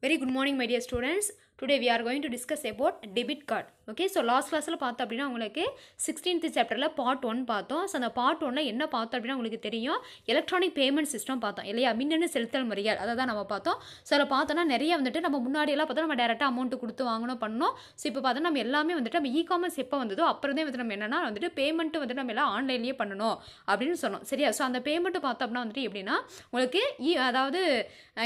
very good morning my dear students today we are going to discuss about debit card okay so last கிளாஸில் பார்த்தோம் அப்படின்னா உங்களுக்கு sixteenth சாப்டரில் part one பார்த்தோம் so அந்த part ஒன்னில் என்ன பார்த்தோம் அப்படின்னா உங்களுக்கு தெரியும் எலக்ட்ரானிக் பேமெண்ட் சிஸ்டம் பார்த்தோம் இல்லையா மின்னணு செலுத்தல் முறைகள் அதை தான் நம்ம பார்த்தோம் ஸோ அதில் பார்த்தோன்னா நிறைய வந்துட்டு நம்ம முன்னாடியெல்லாம் பார்த்தா நம்ம டேரெக்டாக அமௌண்ட் கொடுத்து வாங்கணும் பண்ணோம் ஸோ இப்போ பார்த்தா நம்ம எல்லாமே வந்துட்டு நம்ம இ காமர்ஸ் எப்போ வந்ததோ தான் வந்துட்டு நம்ம என்னென்னா வந்துட்டு பேமெண்ட்டு வந்து நம்ம எல்லாம் ஆன்லைன்லேயே பண்ணணும் அப்படின்னு சொன்னோம் சரியா ஸோ அந்த பேமெண்ட்டு பார்த்தோம்னா வந்துட்டு எப்படின்னா உங்களுக்கு இ e, அதாவது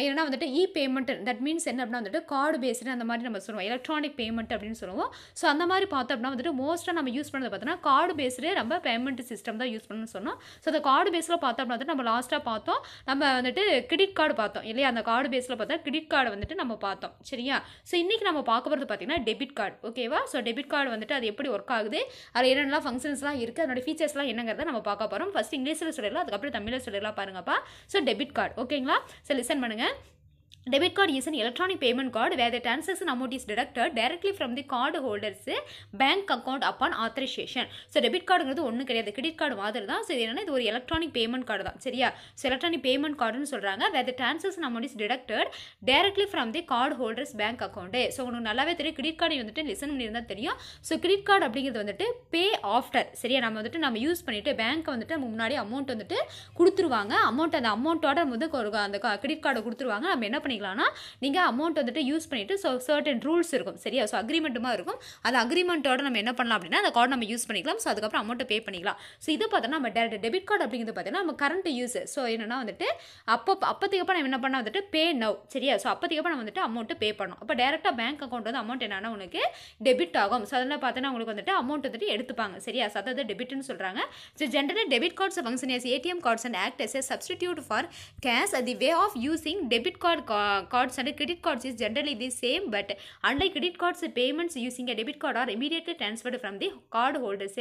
என்னென்னா வந்துட்டு இ பேமெண்ட் தட் மீன்ஸ் என்ன அப்படின்னா வந்துட்டு கார்டு பேஸ்டு அந்த மாதிரி மாதிரி நம்ம சொல்லுவோம் எலக்ட்ரானிக் பேமெண்ட் அப்படின்னு சொல்லுவோம் ஸோ அந்த மாதிரி பார்த்தோம் அப்படின்னா வந்துட்டு மோஸ்ட்டாக நம்ம யூஸ் பண்ணுறது பார்த்தோன்னா கார்டு பேஸ்டே ரொம்ப பேமெண்ட் சிஸ்டம் தான் யூஸ் பண்ணணும்னு சொன்னோம் ஸோ அந்த கார்டு பேஸில் பார்த்தோம் அப்படின்னா நம்ம லாஸ்ட்டாக பார்த்தோம் நம்ம வந்துட்டு கிரெடிட் கார்டு பார்த்தோம் இல்லையா அந்த கார்டு பேஸில் பார்த்தா கிரெடிட் கார்டு வந்துட்டு நம்ம பார்த்தோம் சரியா ஸோ இன்றைக்கி நம்ம பார்க்க போகிறது பார்த்தீங்கன்னா டெபிட் கார்டு ஓகேவா ஸோ டெபிட் கார்டு வந்துட்டு அது எப்படி ஒர்க் ஆகுது அதில் என்னென்னலாம் ஃபங்க்ஷன்ஸ்லாம் இருக்குது அதனோட ஃபீச்சர்ஸ்லாம் என்னங்கிறத நம்ம பார்க்க போகிறோம் ஃபஸ்ட் இங்கிலீஷில் சொல்லிடலாம் அதுக்கப்புறம் தமிழில் சொல்லிடலாம் பாருங்கப்பா ஸோ டெபிட் கார்டு ஓகேங்களா ஸோ லிசன் பண்ணுங்கள் debit card is an electronic payment card where the transaction amount is deducted directly from the card bank account upon authorization so debit கார்டுங்கிறது ஒன்றும் கிடையாது கிரெடிட் கார்டு மாதிரி தான் ஸோ இது என்னன்னா இது ஒரு எலக்ட்ரானிக் பேமெண்ட் கார்டு தான் சரியா ஸோ எலக்ட்ரானிக் பேமெண்ட் கார்டுன்னு சொல்கிறாங்க where the transaction amount is deducted directly from the card holder's bank account so உங்களுக்கு நல்லாவே தெரியும் கிரெடிட் கார்டு வந்துட்டு லிசன் பண்ணியிருந்தால் தெரியும் ஸோ கிரெடிட் கார்டு அப்படிங்கிறது வந்துட்டு பே ஆஃப்டர் சரியா நம்ம வந்துட்டு நம்ம யூஸ் பண்ணிவிட்டு பேங்க்கை வந்துட்டு நம்ம முன்னாடி அமௌண்ட் வந்துட்டு கொடுத்துருவாங்க அமௌண்ட் அந்த அமௌண்ட்டோட வந்து அந்த கிரெடிட் கார்டை கொடுத்துருவாங்க நம்ம என்ன பண்ணி பண்ணிக்கலாம்னா நீங்கள் அமௌண்ட் வந்துட்டு யூஸ் பண்ணிவிட்டு ஸோ சர்டன் ரூல்ஸ் இருக்கும் சரியா ஸோ அக்ரிமெண்ட்டுமா இருக்கும் அந்த அக்ரிமெண்ட்டோட நம்ம என்ன பண்ணலாம் அப்படின்னா அந்த கார்டு நம்ம யூஸ் பண்ணிக்கலாம் ஸோ அதுக்கப்புறம் அமௌண்ட்டை பே பண்ணிக்கலாம் ஸோ இது பார்த்தோன்னா நம்ம டே டெபிட் கார்டு அப்படிங்கிறது பார்த்தீங்கன்னா நம்ம கரண்ட் யூஸ் ஸோ என்னென்னா வந்துட்டு அப்போ அப்போதைக்கப்போ நம்ம என்ன பண்ணால் வந்துட்டு பே நவ் சரியா ஸோ அப்போதைக்கப்போ நம்ம வந்துட்டு அமௌண்ட்டு பே பண்ணோம் அப்போ டேரெக்டாக பேங்க் அக்கௌண்ட் வந்து அமௌண்ட் என்னென்னா உனக்கு டெபிட் ஆகும் ஸோ அதனால் பார்த்தோன்னா உங்களுக்கு வந்துட்டு அமௌண்ட் வந்துட்டு எடுத்துப்பாங்க சரியா ஸோ அதாவது டெபிட்னு சொல்கிறாங்க so generally debit cards function as ATM cards and act as a substitute for cash at the way of using debit card cards and credit cards is generally the same but unlike credit cards payments using a debit card are immediately transferred from the card holders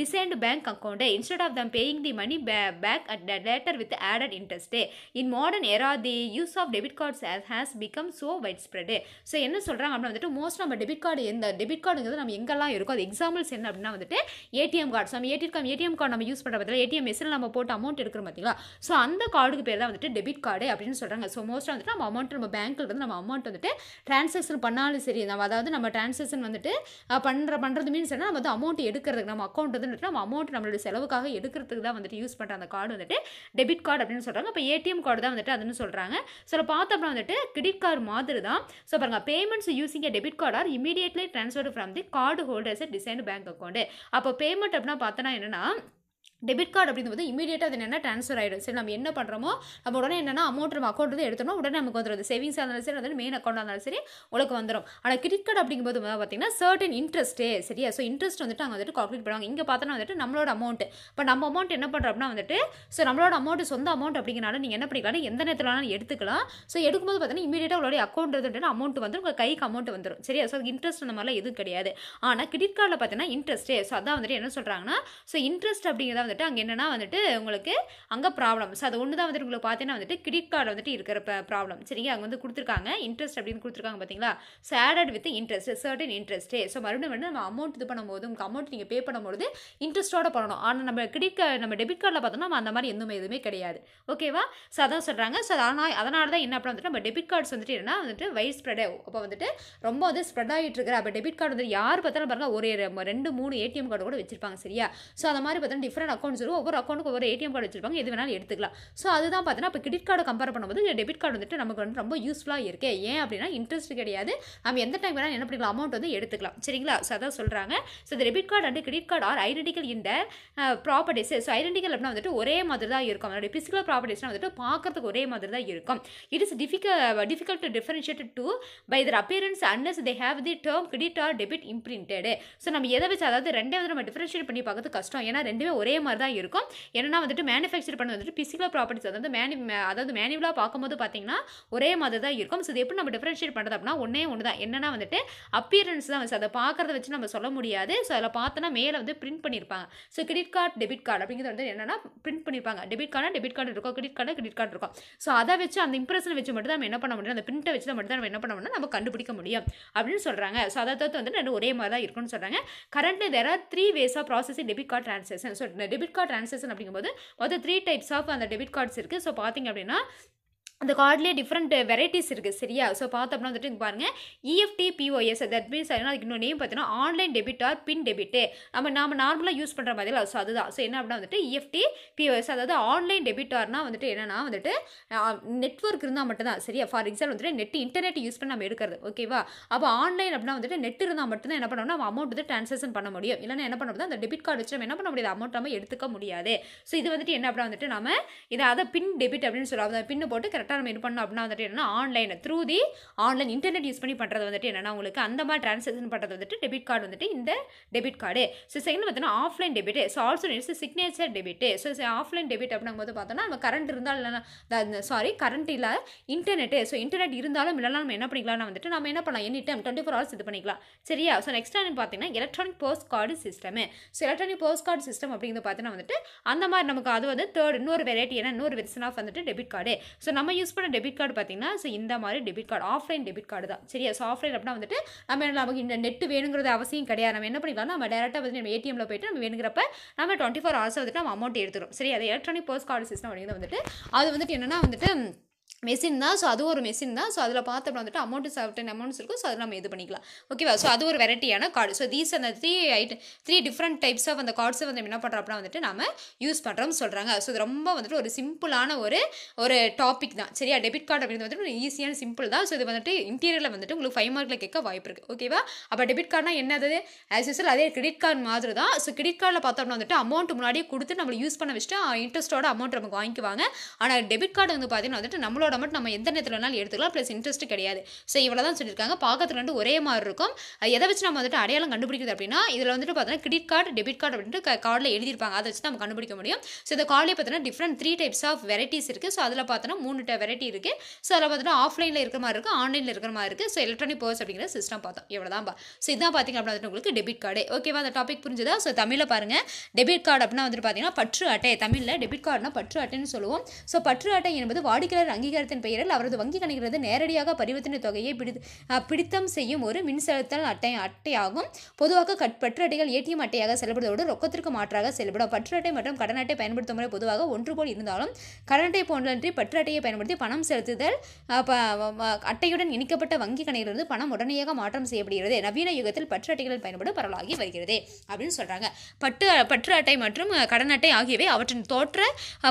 designed bank account instead of them paying the money back at the later with added interest in modern era the use of debit cards has, has become so widespread so என்ன சொல்கிறாங்க அப்படின்னா வந்துட்டு most நம்ம debit card எந்த debit கார்டுங்கிறது நம்ம எங்கெல்லாம் இருக்கோ அது எக்ஸாம்பிள்ஸ் என்ன அப்படின்னா வந்துட்டு ஏடிஎம் கார்டு ஸோ நம்ம ஏடிஎம் ஏடிஎம் கார்டு நம்ம யூஸ் பண்ணுற பதில் ஏடிஎம் எஸ்ஸில் நம்ம போட்டு அமௌண்ட் எடுக்கிறோம் பார்த்தீங்களா ஸோ அந்த கார்டுக்கு பேர் தான் வந்துட்டு டெபிட் கார்டு அப்படின்னு சொல்கிறாங்க ஸோ மோஸ்ட்டாக வந்துட்டு நம்ம அமௌண்ட் அமௌண்ட் நம்ம பேங்க்கில் வந்து நம்ம அமௌண்ட் வந்துட்டு ட்ரான்ஸாக்ஷன் பண்ணாலும் சரி நம்ம அதாவது நம்ம ட்ரான்ஸாக்ஷன் வந்துட்டு பண்ணுற பண்ணுறது மீன்ஸ் என்ன நம்ம வந்து அமௌண்ட் எடுக்கிறதுக்கு நம்ம அக்கௌண்ட் வந்துட்டு நம்ம அமௌண்ட் நம்மளோட செலவுக்காக எடுக்கிறதுக்கு தான் வந்துட்டு யூஸ் பண்ணுற அந்த கார்டு வந்துட்டு டெபிட் கார்டு அப்படின்னு சொல்கிறாங்க இப்போ ஏடிஎம் கார்டு தான் வந்துட்டு அதுன்னு சொல்கிறாங்க ஸோ பார்த்தோம்னா வந்துட்டு கிரெடிட் கார்டு மாதிரி தான் ஸோ பாருங்கள் payments using a debit card are immediately transfer from the card holder's design bank account அப்போ பேமெண்ட் அப்படின்னா பார்த்தோன்னா என்னென்னா டெபிட் கார்டு அப்படிங்கிறது இமீடியட்டாக அது என்னென்னா ட்ரான்ஸ்ஃபர் ஆகிடும் சரி நம்ம என்ன பண்ணுறோமோ நம்ம உடனே என்னென்னா அமௌண்ட் நம்ம அக்கௌண்ட் வந்து எடுத்தோம்னா உடனே நமக்கு வந்துடும் சேவிங்ஸாக இருந்தாலும் சரி அதாவது மெயின் அக்கௌண்ட் இருந்தாலும் சரி உங்களுக்கு வந்துடும் ஆனால் கிரெடிட் கார்டு அப்படிங்கும்போது பார்த்தீங்கன்னா சர்டன் இன்ட்ரெஸ்ட்டே சரியா ஸோ இன்ட்ரெஸ்ட் வந்துட்டு அங்கே வந்துட்டு கால்குலேட் பண்ணுவாங்க இங்கே பார்த்தோன்னா வந்துட்டு நம்மளோட அமௌண்ட் இப்போ நம்ம அமௌண்ட் என்ன பண்ணுறோம் அப்படின்னா வந்துட்டு ஸோ நம்மளோட அமௌண்ட் சொந்த அமௌண்ட் அப்படிங்கிறனால நீங்கள் என்ன பண்ணிக்கலாம் எந்த நேரத்தில் எடுத்துக்கலாம் ஸோ எடுக்கும்போது பார்த்தீங்கன்னா இமீடியட்டாக உங்களுடைய அக்கௌண்ட் வந்துட்டு அமௌண்ட் வந்துடும் உங்கள் கைக்கு அமௌண்ட் வந்துடும் சரியா ஸோ இன்ட்ரெஸ்ட் அந்த மாதிரிலாம் எதுவும் கிடையாது ஆனால் கிரெடிட் கார்டில் பார்த்தீங்கன்னா இன்ட்ரெஸ்ட்டே ஸோ அதான் வந்துட்டு என்ன சொல்கிறாங்கன்னா ஸோ இன்ட்ரெஸ்ட் அப்படிங்கிறத வந்துட்டு அங்கே என்னென்னா வந்துட்டு உங்களுக்கு அங்கே ப்ராப்ளம்ஸ் அது ஒன்று தான் வந்துட்டு உங்களுக்கு பார்த்தீங்கன்னா வந்துட்டு கிரெடிட் கார்டு வந்துட்டு இருக்கிற ப்ராப்ளம் சரிங்க அங்கே வந்து கொடுத்துருக்காங்க இன்ட்ரெஸ்ட் அப்படின்னு கொடுத்துருக்காங்க பார்த்தீங்களா so added with interest certain இன்ட்ரெஸ்ட்டே ஸோ மறுபடியும் வந்து நம்ம அமௌண்ட் இது பண்ணும்போது உங்களுக்கு அமௌண்ட் நீங்கள் பே பண்ணும்போது இன்ட்ரெஸ்ட்டோட பண்ணணும் ஆனால் நம்ம கிரெடிட் கார்டு நம்ம டெபிட் கார்டில் பார்த்தோம்னா நம்ம அந்த மாதிரி எதுவுமே எதுவுமே கிடையாது ஓகேவா ஸோ அதான் சொல்கிறாங்க ஸோ அதனால் அதனால தான் என்ன வந்துட்டு நம்ம டெபிட் கார்ட்ஸ் வந்துட்டு என்னன்னா வந்துட்டு வைட் ஸ்ப்ரெட் அப்போ வந்துட்டு ரொம்ப வந்து ஸ்ப்ரெட் ஆகிட்டு இருக்கிற அப்போ டெபிட் கார்டு வந்து யார் பார்த்தாலும் பாருங்கள் ஒரு ரெண்டு மூணு ஏடிஎம் கார்டு கூட வச்சிருப்பாங்க சரியா ஸோ அந்த மாதிரி பார்த்தோம்னா டிஃப்ரெண்ட் அக்கௌண்ட்ஸ் இருக்கும் ஒவ்வொரு அக்கௌண்ட்டுக்கு ஒவ்வொரு ஏடிஎம் கார்டு வச்சிருப்பாங்க எது வேணாலும் எடுத்துக்கலாம் ஸோ அதுதான் பார்த்தீங்கன்னா இப்போ கிரெடிட் கார்டு கம்பேர் பண்ணும்போது டெபிட் கார்டு வந்துட்டு நமக்கு வந்து ரொம்ப யூஸ்ஃபுல்லாக இருக்கே ஏன் அப்படின்னா இன்ட்ரெஸ்ட் கிடையாது நம்ம எந்த டைம் வேணாலும் என்ன பண்ணிக்கலாம் அமௌண்ட் வந்து எடுத்துக்கலாம் சரிங்களா ஸோ அதான் சொல்கிறாங்க so debit card and credit card are identical இந்த ப்ராப்பர்ட்டிஸ் ஸோ ஐடென்டிக்கல் அப்படின்னா வந்துட்டு ஒரே மாதிரி தான் இருக்கும் அதோட பிசிக்கல் ப்ராப்பர்ட்டிஸ்லாம் வந்துட்டு பார்க்கறதுக்கு ஒரே மாதிரி தான் இருக்கும் it is difficult difficult to differentiate to by their appearance unless they have the term credit or debit imprinted so நம்ம எதை வச்சு அதாவது ரெண்டே வந்து நம்ம டிஃபரன்ஷியேட் பண்ணி பார்க்கறது கஷ்டம் ஏன்னா ரெண்டுமே ஒரே மாதிரி தான் இருக்கும் ஏன்னா வந்துட்டு மேனுஃபேக்சர் பண்ண வந்துட்டு பிசிக்கல் ப்ராப்பர்ட்டிஸ் அதாவது மேனு அதாவது மேனுவலாக பார்க்கும்போது பார்த்தீங்கன்னா ஒரே மாதிரி தான் இருக்கும் ஸோ இது எப்படி நம்ம டிஃப்ரென்ஷியேட் பண்ணுறது அப்படின்னா ஒன்றே ஒன்று தான் என்னென்னா வந்துட்டு அப்பியரன்ஸ் தான் அதை பார்க்குறத வச்சு நம்ம சொல்ல முடியாது ஸோ அதில் பார்த்தோன்னா மேலே வந்து பிரிண்ட் பண்ணியிருப்பாங்க so credit card debit card அப்படிங்கிறது வந்து என்னென்னா பிரிண்ட் பண்ணியிருப்பாங்க டெபிட் கார்டு டெபிட் கார்டு இருக்கும் கிரெடிட் கார்டு கிரெடிட் கார்டு இருக்கும் ஸோ அதை வச்சு அந்த இம்ப்ரெஷனை வச்சு மட்டும் தான் நம்ம என்ன பண்ண முடியும் அந்த பிரிண்ட்டை வச்சு மட்டும் தான் நம்ம என்ன பண்ண முடியும் நம்ம கண்டுபிடிக்க முடியும் அப்படின்னு சொல்கிறாங்க ஸோ அதை தவிர்த்து வந்து ரெண்டு ஒரே மாதிரி தான் இருக்கும்னு சொல்கிறாங்க currently there are three ways of processing debit card transaction so debit card transaction அப்படிங்கும்போது மொத்தம் த்ரீ டைப்ஸ் ஆஃப் அந்த டெபிட் கார்ட்ஸ் இருக்குது ஸோ பார்த்திங்க அப்படின்னா அந்த கார்ட்லேயே டிஃப்ரெண்ட் வெரைட்டிஸ் இருக்குது சரியா ஸோ பார்த்தோம்னா வந்துட்டு பாருங்க இஎஃப்டி பிஓஎஸ் தட் மீன்ஸ் அதுக்கு இன்னொரு நேம் பார்த்தீங்கன்னா online debit or PIN debit நம்ம நம்ம நார்மலாக யூஸ் பண்ணுற மாதிரி இல்லை ஸோ அதுதான் ஸோ என்ன அப்படின்னா வந்துட்டு இஎஃப்டி e பிஓஎஸ் அதாவது ஆன்லைன் டெபிட் ஆர்னால் வந்துட்டு என்னென்னா வந்துட்டு நெட்ஒர்க் இருந்தால் மட்டும்தான் சரியா ஃபார் எக்ஸாம்பிள் வந்துட்டு நெட் இன்டர்நெட் யூஸ் பண்ணி நம்ம எடுக்கிறது ஓகேவா அப்போ ஆன்லைன் அப்படின்னா வந்துட்டு நெட் இருந்தால் மட்டும்தான் என்ன பண்ணோம்னா நம்ம அமௌண்ட் வந்து ட்ரான்ஸாக்ஷன் பண்ண முடியும் இல்லைன்னா என்ன பண்ண அந்த டெபிட் கார்டு வச்சு நம்ம என்ன பண்ண முடியாது அமௌண்ட் நம்ம எடுத்துக்க முடியாது ஸோ இது வந்துட்டு என்ன அப்படின்னா வந்துட்டு நம்ம இதை அதை பின் டெபிட் அப்படின்னு சொல்லுவாங்க பின்னு போட்டு கரெக்ட் கரெக்டாக நம்ம இது பண்ணோம் அப்படின்னா வந்துட்டு என்னன்னா online through the online internet use பண்ணி பண்ணுறது வந்துட்டு என்னென்னா உங்களுக்கு அந்த மாதிரி ட்ரான்ஸாக்ஷன் பண்ணுறது வந்துட்டு டெபிட் கார்டு வந்துட்டு இந்த டெபிட் கார்டு ஸோ செகண்ட் பார்த்தீங்கன்னா offline debit so also it's signature debit so offline debit அப்படிங்கும்போது பார்த்தோன்னா நம்ம கரண்ட் இருந்தால் இல்லைன்னா சாரி கரண்ட் இல்லை இன்டர்நெட்டு ஸோ இன்டர்நெட் இருந்தாலும் இல்லைனா நம்ம என்ன பண்ணிக்கலாம் வந்துட்டு நம்ம என்ன பண்ணலாம் any time twenty four hours இது பண்ணிக்கலாம் சரியா ஸோ நெக்ஸ்ட் டைம் பார்த்தீங்கன்னா electronic post card system so electronic post card system அப்படிங்கிறது பார்த்தீங்கன்னா வந்துட்டு அந்த மாதிரி நமக்கு அது வந்து தேர்ட் இன்னொரு வெரைட்டி ஏன்னா இன்னொரு வெர்சன் ஆஃப் வந்துட்டு டெபிட் கார்டு ஸோ நம்ம நான் யூஸ் பண்ண டெபிட் கார்டு பார்த்தீங்கன்னா ஸோ இந்த மாதிரி debit card offline debit card தான் சரியா ஸோ ஆஃப்லைன் அப்படின்னா வந்துட்டு நம்ம நமக்கு இந்த நெட்டு வேணுங்கிறது அவசியம் கிடையாது நம்ம என்ன பண்ணிக்கலாம் நம்ம டேரெக்டாக வந்து நம்ம ஏடிஎம்மில் போயிட்டு நம்ம வேணுங்கிறப்ப நம்ம டுவெண்ட்டி ஃபோர் ஹவர்ஸ் வந்துட்டு நம்ம அமௌண்ட் எடுத்துரும் சரி அது எலக்ட்ரானிக் போஸ்ட் கார்டு சிஸ்டம் அப்படிங்கிறது வந்துட்டு அது வந்துட்டு என்னென்னா வந்துட்டு மெஷின் தான் ஸோ அது ஒரு மெஷின் தான் ஸோ அதில் பார்த்தோம்னா வந்துட்டு அமௌண்ட் சர்டன் அமௌண்ட்ஸ் இருக்கும் ஸோ அதை நம்ம இது பண்ணிக்கலாம் ஓகேவா ஸோ அது ஒரு வெரைட்டியான கார்டு ஸோ தீஸ் அந்த three item three different types of அந்த கார்ட்ஸை வந்து என்ன பண்ணுறோம் அப்படின்னா வந்துட்டு நம்ம யூஸ் பண்ணுறோம்னு சொல்கிறாங்க ஸோ இது ரொம்ப வந்துட்டு ஒரு சிம்பிளான ஒரு ஒரு டாபிக் தான் சரியா டெபிட் கார்டு அப்படின்றது வந்துட்டு ஒரு ஈஸியான சிம்பிள் தான் ஸோ இது வந்துட்டு இன்டீரியரில் வந்துட்டு உங்களுக்கு ஃபைவ் மார்க்கில் கேட்க வாய்ப்பு இருக்குது ஓகேவா அப்போ டெபிட் கார்டுனா என்னது ஆஸ் யூஸ்வல் அதே கிரெடிட் கார்டு மாதிரி தான் ஸோ கிரெடிட் கார்டில் பார்த்தோம்னா வந்துட்டு அமௌண்ட் முன்னாடியே கொடுத்து நம்ம யூஸ் பண்ண வச்சுட்டு இன்ட்ரெஸ்ட்டோட அமௌண்ட் நமக்கு வாங்கிக்குவாங்க ஆனால் டெபிட் கார்டு வந்து பார்த்தீங்கன்னா வந்துட்டு நம்மளோட பணத்தோட மட்டும் நம்ம எந்த நேரத்தில் வேணாலும் எடுத்துக்கலாம் ப்ளஸ் இன்ட்ரெஸ்ட் கிடையாது ஸோ இவ்வளோ தான் சொல்லியிருக்காங்க பார்க்கறதுல வந்து ஒரே மாதிரி இருக்கும் எதை வச்சு நம்ம வந்துட்டு அடையாளம் கண்டுபிடிக்கிறது அப்படின்னா இதில் வந்துட்டு பார்த்தீங்கன்னா கிரெடிட் கார்டு டெபிட் கார்டு அப்படின்ட்டு கார்டில் எழுதியிருப்பாங்க அதை வச்சு நம்ம கண்டுபிடிக்க முடியும் ஸோ இந்த கார்டில் பார்த்தீங்கன்னா different three types of varieties இருக்குது ஸோ அதில் பார்த்தோன்னா மூணு வெரைட்டி இருக்குது ஸோ அதில் பார்த்தீங்கன்னா ஆஃப்லைனில் இருக்கிற மாதிரி இருக்குது ஆன்லைனில் இருக்கிற மாதிரி இருக்குது ஸோ எலக்ட்ரானிக் பர்ஸ் அப்படிங்கிற சிஸ்டம் பார்த்தோம் இவ்வளோதான்பா ஸோ இதான் பார்த்தீங்க அப்படின்னா உங்களுக்கு டெபிட் கார்டு ஓகேவா அந்த டாபிக் புரிஞ்சுதா ஸோ தமிழில் பாருங்கள் டெபிட் கார்டு அப்படின்னா வந்துட்டு பார்த்தீங்கன்னா பற்று அட்டை தமிழில் டெபிட் கார்டுனா பற்று அட்டைன்னு சொல்லுவோம் ஸோ பற்று அட்டை என்பது வாடிக்கையாளர் அங்கீகார மின்சாரத்தின் பெயரில் அவரது வங்கி கணக்கிலிருந்து நேரடியாக பரிவர்த்தனை தொகையை பிடித்தம் செய்யும் ஒரு மின்செலுத்தல் அட்டை அட்டையாகும் பொதுவாக கட் பற்றட்டைகள் ஏடிஎம் அட்டையாக செயல்படுவதோடு ரொக்கத்திற்கு மாற்றாக செயல்படும் பற்று அட்டை மற்றும் கடன் அட்டை பயன்படுத்தும் முறை பொதுவாக ஒன்று போல் இருந்தாலும் கடன் அட்டை போன்றன்றி பற்று அட்டையை பயன்படுத்தி பணம் செலுத்துதல் அட்டையுடன் இணைக்கப்பட்ட வங்கி கணக்கிலிருந்து பணம் உடனடியாக மாற்றம் செய்யப்படுகிறது நவீன யுகத்தில் பற்று அட்டைகள் பயன்படும் பரவலாகி வருகிறது அப்படின்னு சொல்கிறாங்க பட்டு பற்று அட்டை மற்றும் கடன் அட்டை ஆகியவை அவற்றின் தோற்ற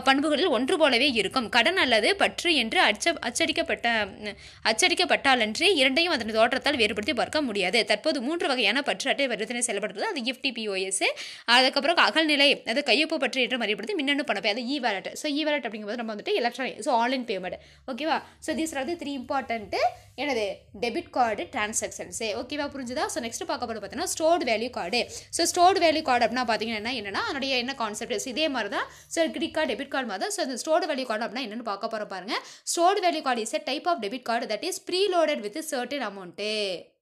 பண்புகளில் ஒன்று போலவே இருக்கும் கடன் அல்லது பற்று என்று என்று அச்ச அச்சடிக்கப்பட்ட அச்சடிக்கப்பட்டாலன்றி இரண்டையும் அதன் தோற்றத்தால் வேறுபடுத்தி பார்க்க முடியாது தற்போது மூன்று வகையான பற்று அட்டை பரிவர்த்தனை செயல்படுறது அது கிஃப்டி பிஓஎஸ் அதுக்கப்புறம் அகல்நிலை அது கையொப்பு பற்று என்று அறியப்படுது மின்னணு பணப்பை அது e wallet so e wallet அப்படிங்கும்போது நம்ம வந்துட்டு எலக்ட்ரானிக் ஸோ ஆன்லைன் பேமெண்ட் ஓகேவா so these are three important எனது டெபிட் கார்டு டிரான்சாக்ஷன்ஸே ஓகேவா புரிஞ்சுதா ஸோ நெக்ஸ்ட் பார்க்க போது பார்த்தீங்கன்னா stored value card so stored value card அப்படின்னா பார்த்தீங்கன்னா என்னன்னா அதனுடைய என்ன கான்செப்ட் இதே மாதிரி தான் so credit card debit card மாதிரி தான் ஸோ இந்த ஸ்டோர்டு வேல்யூ கார்டு அப்படின்னா என்னென்னு பார்க்க போகிற பாருங்க stored value card is a type of debit card that is loaded with certain amount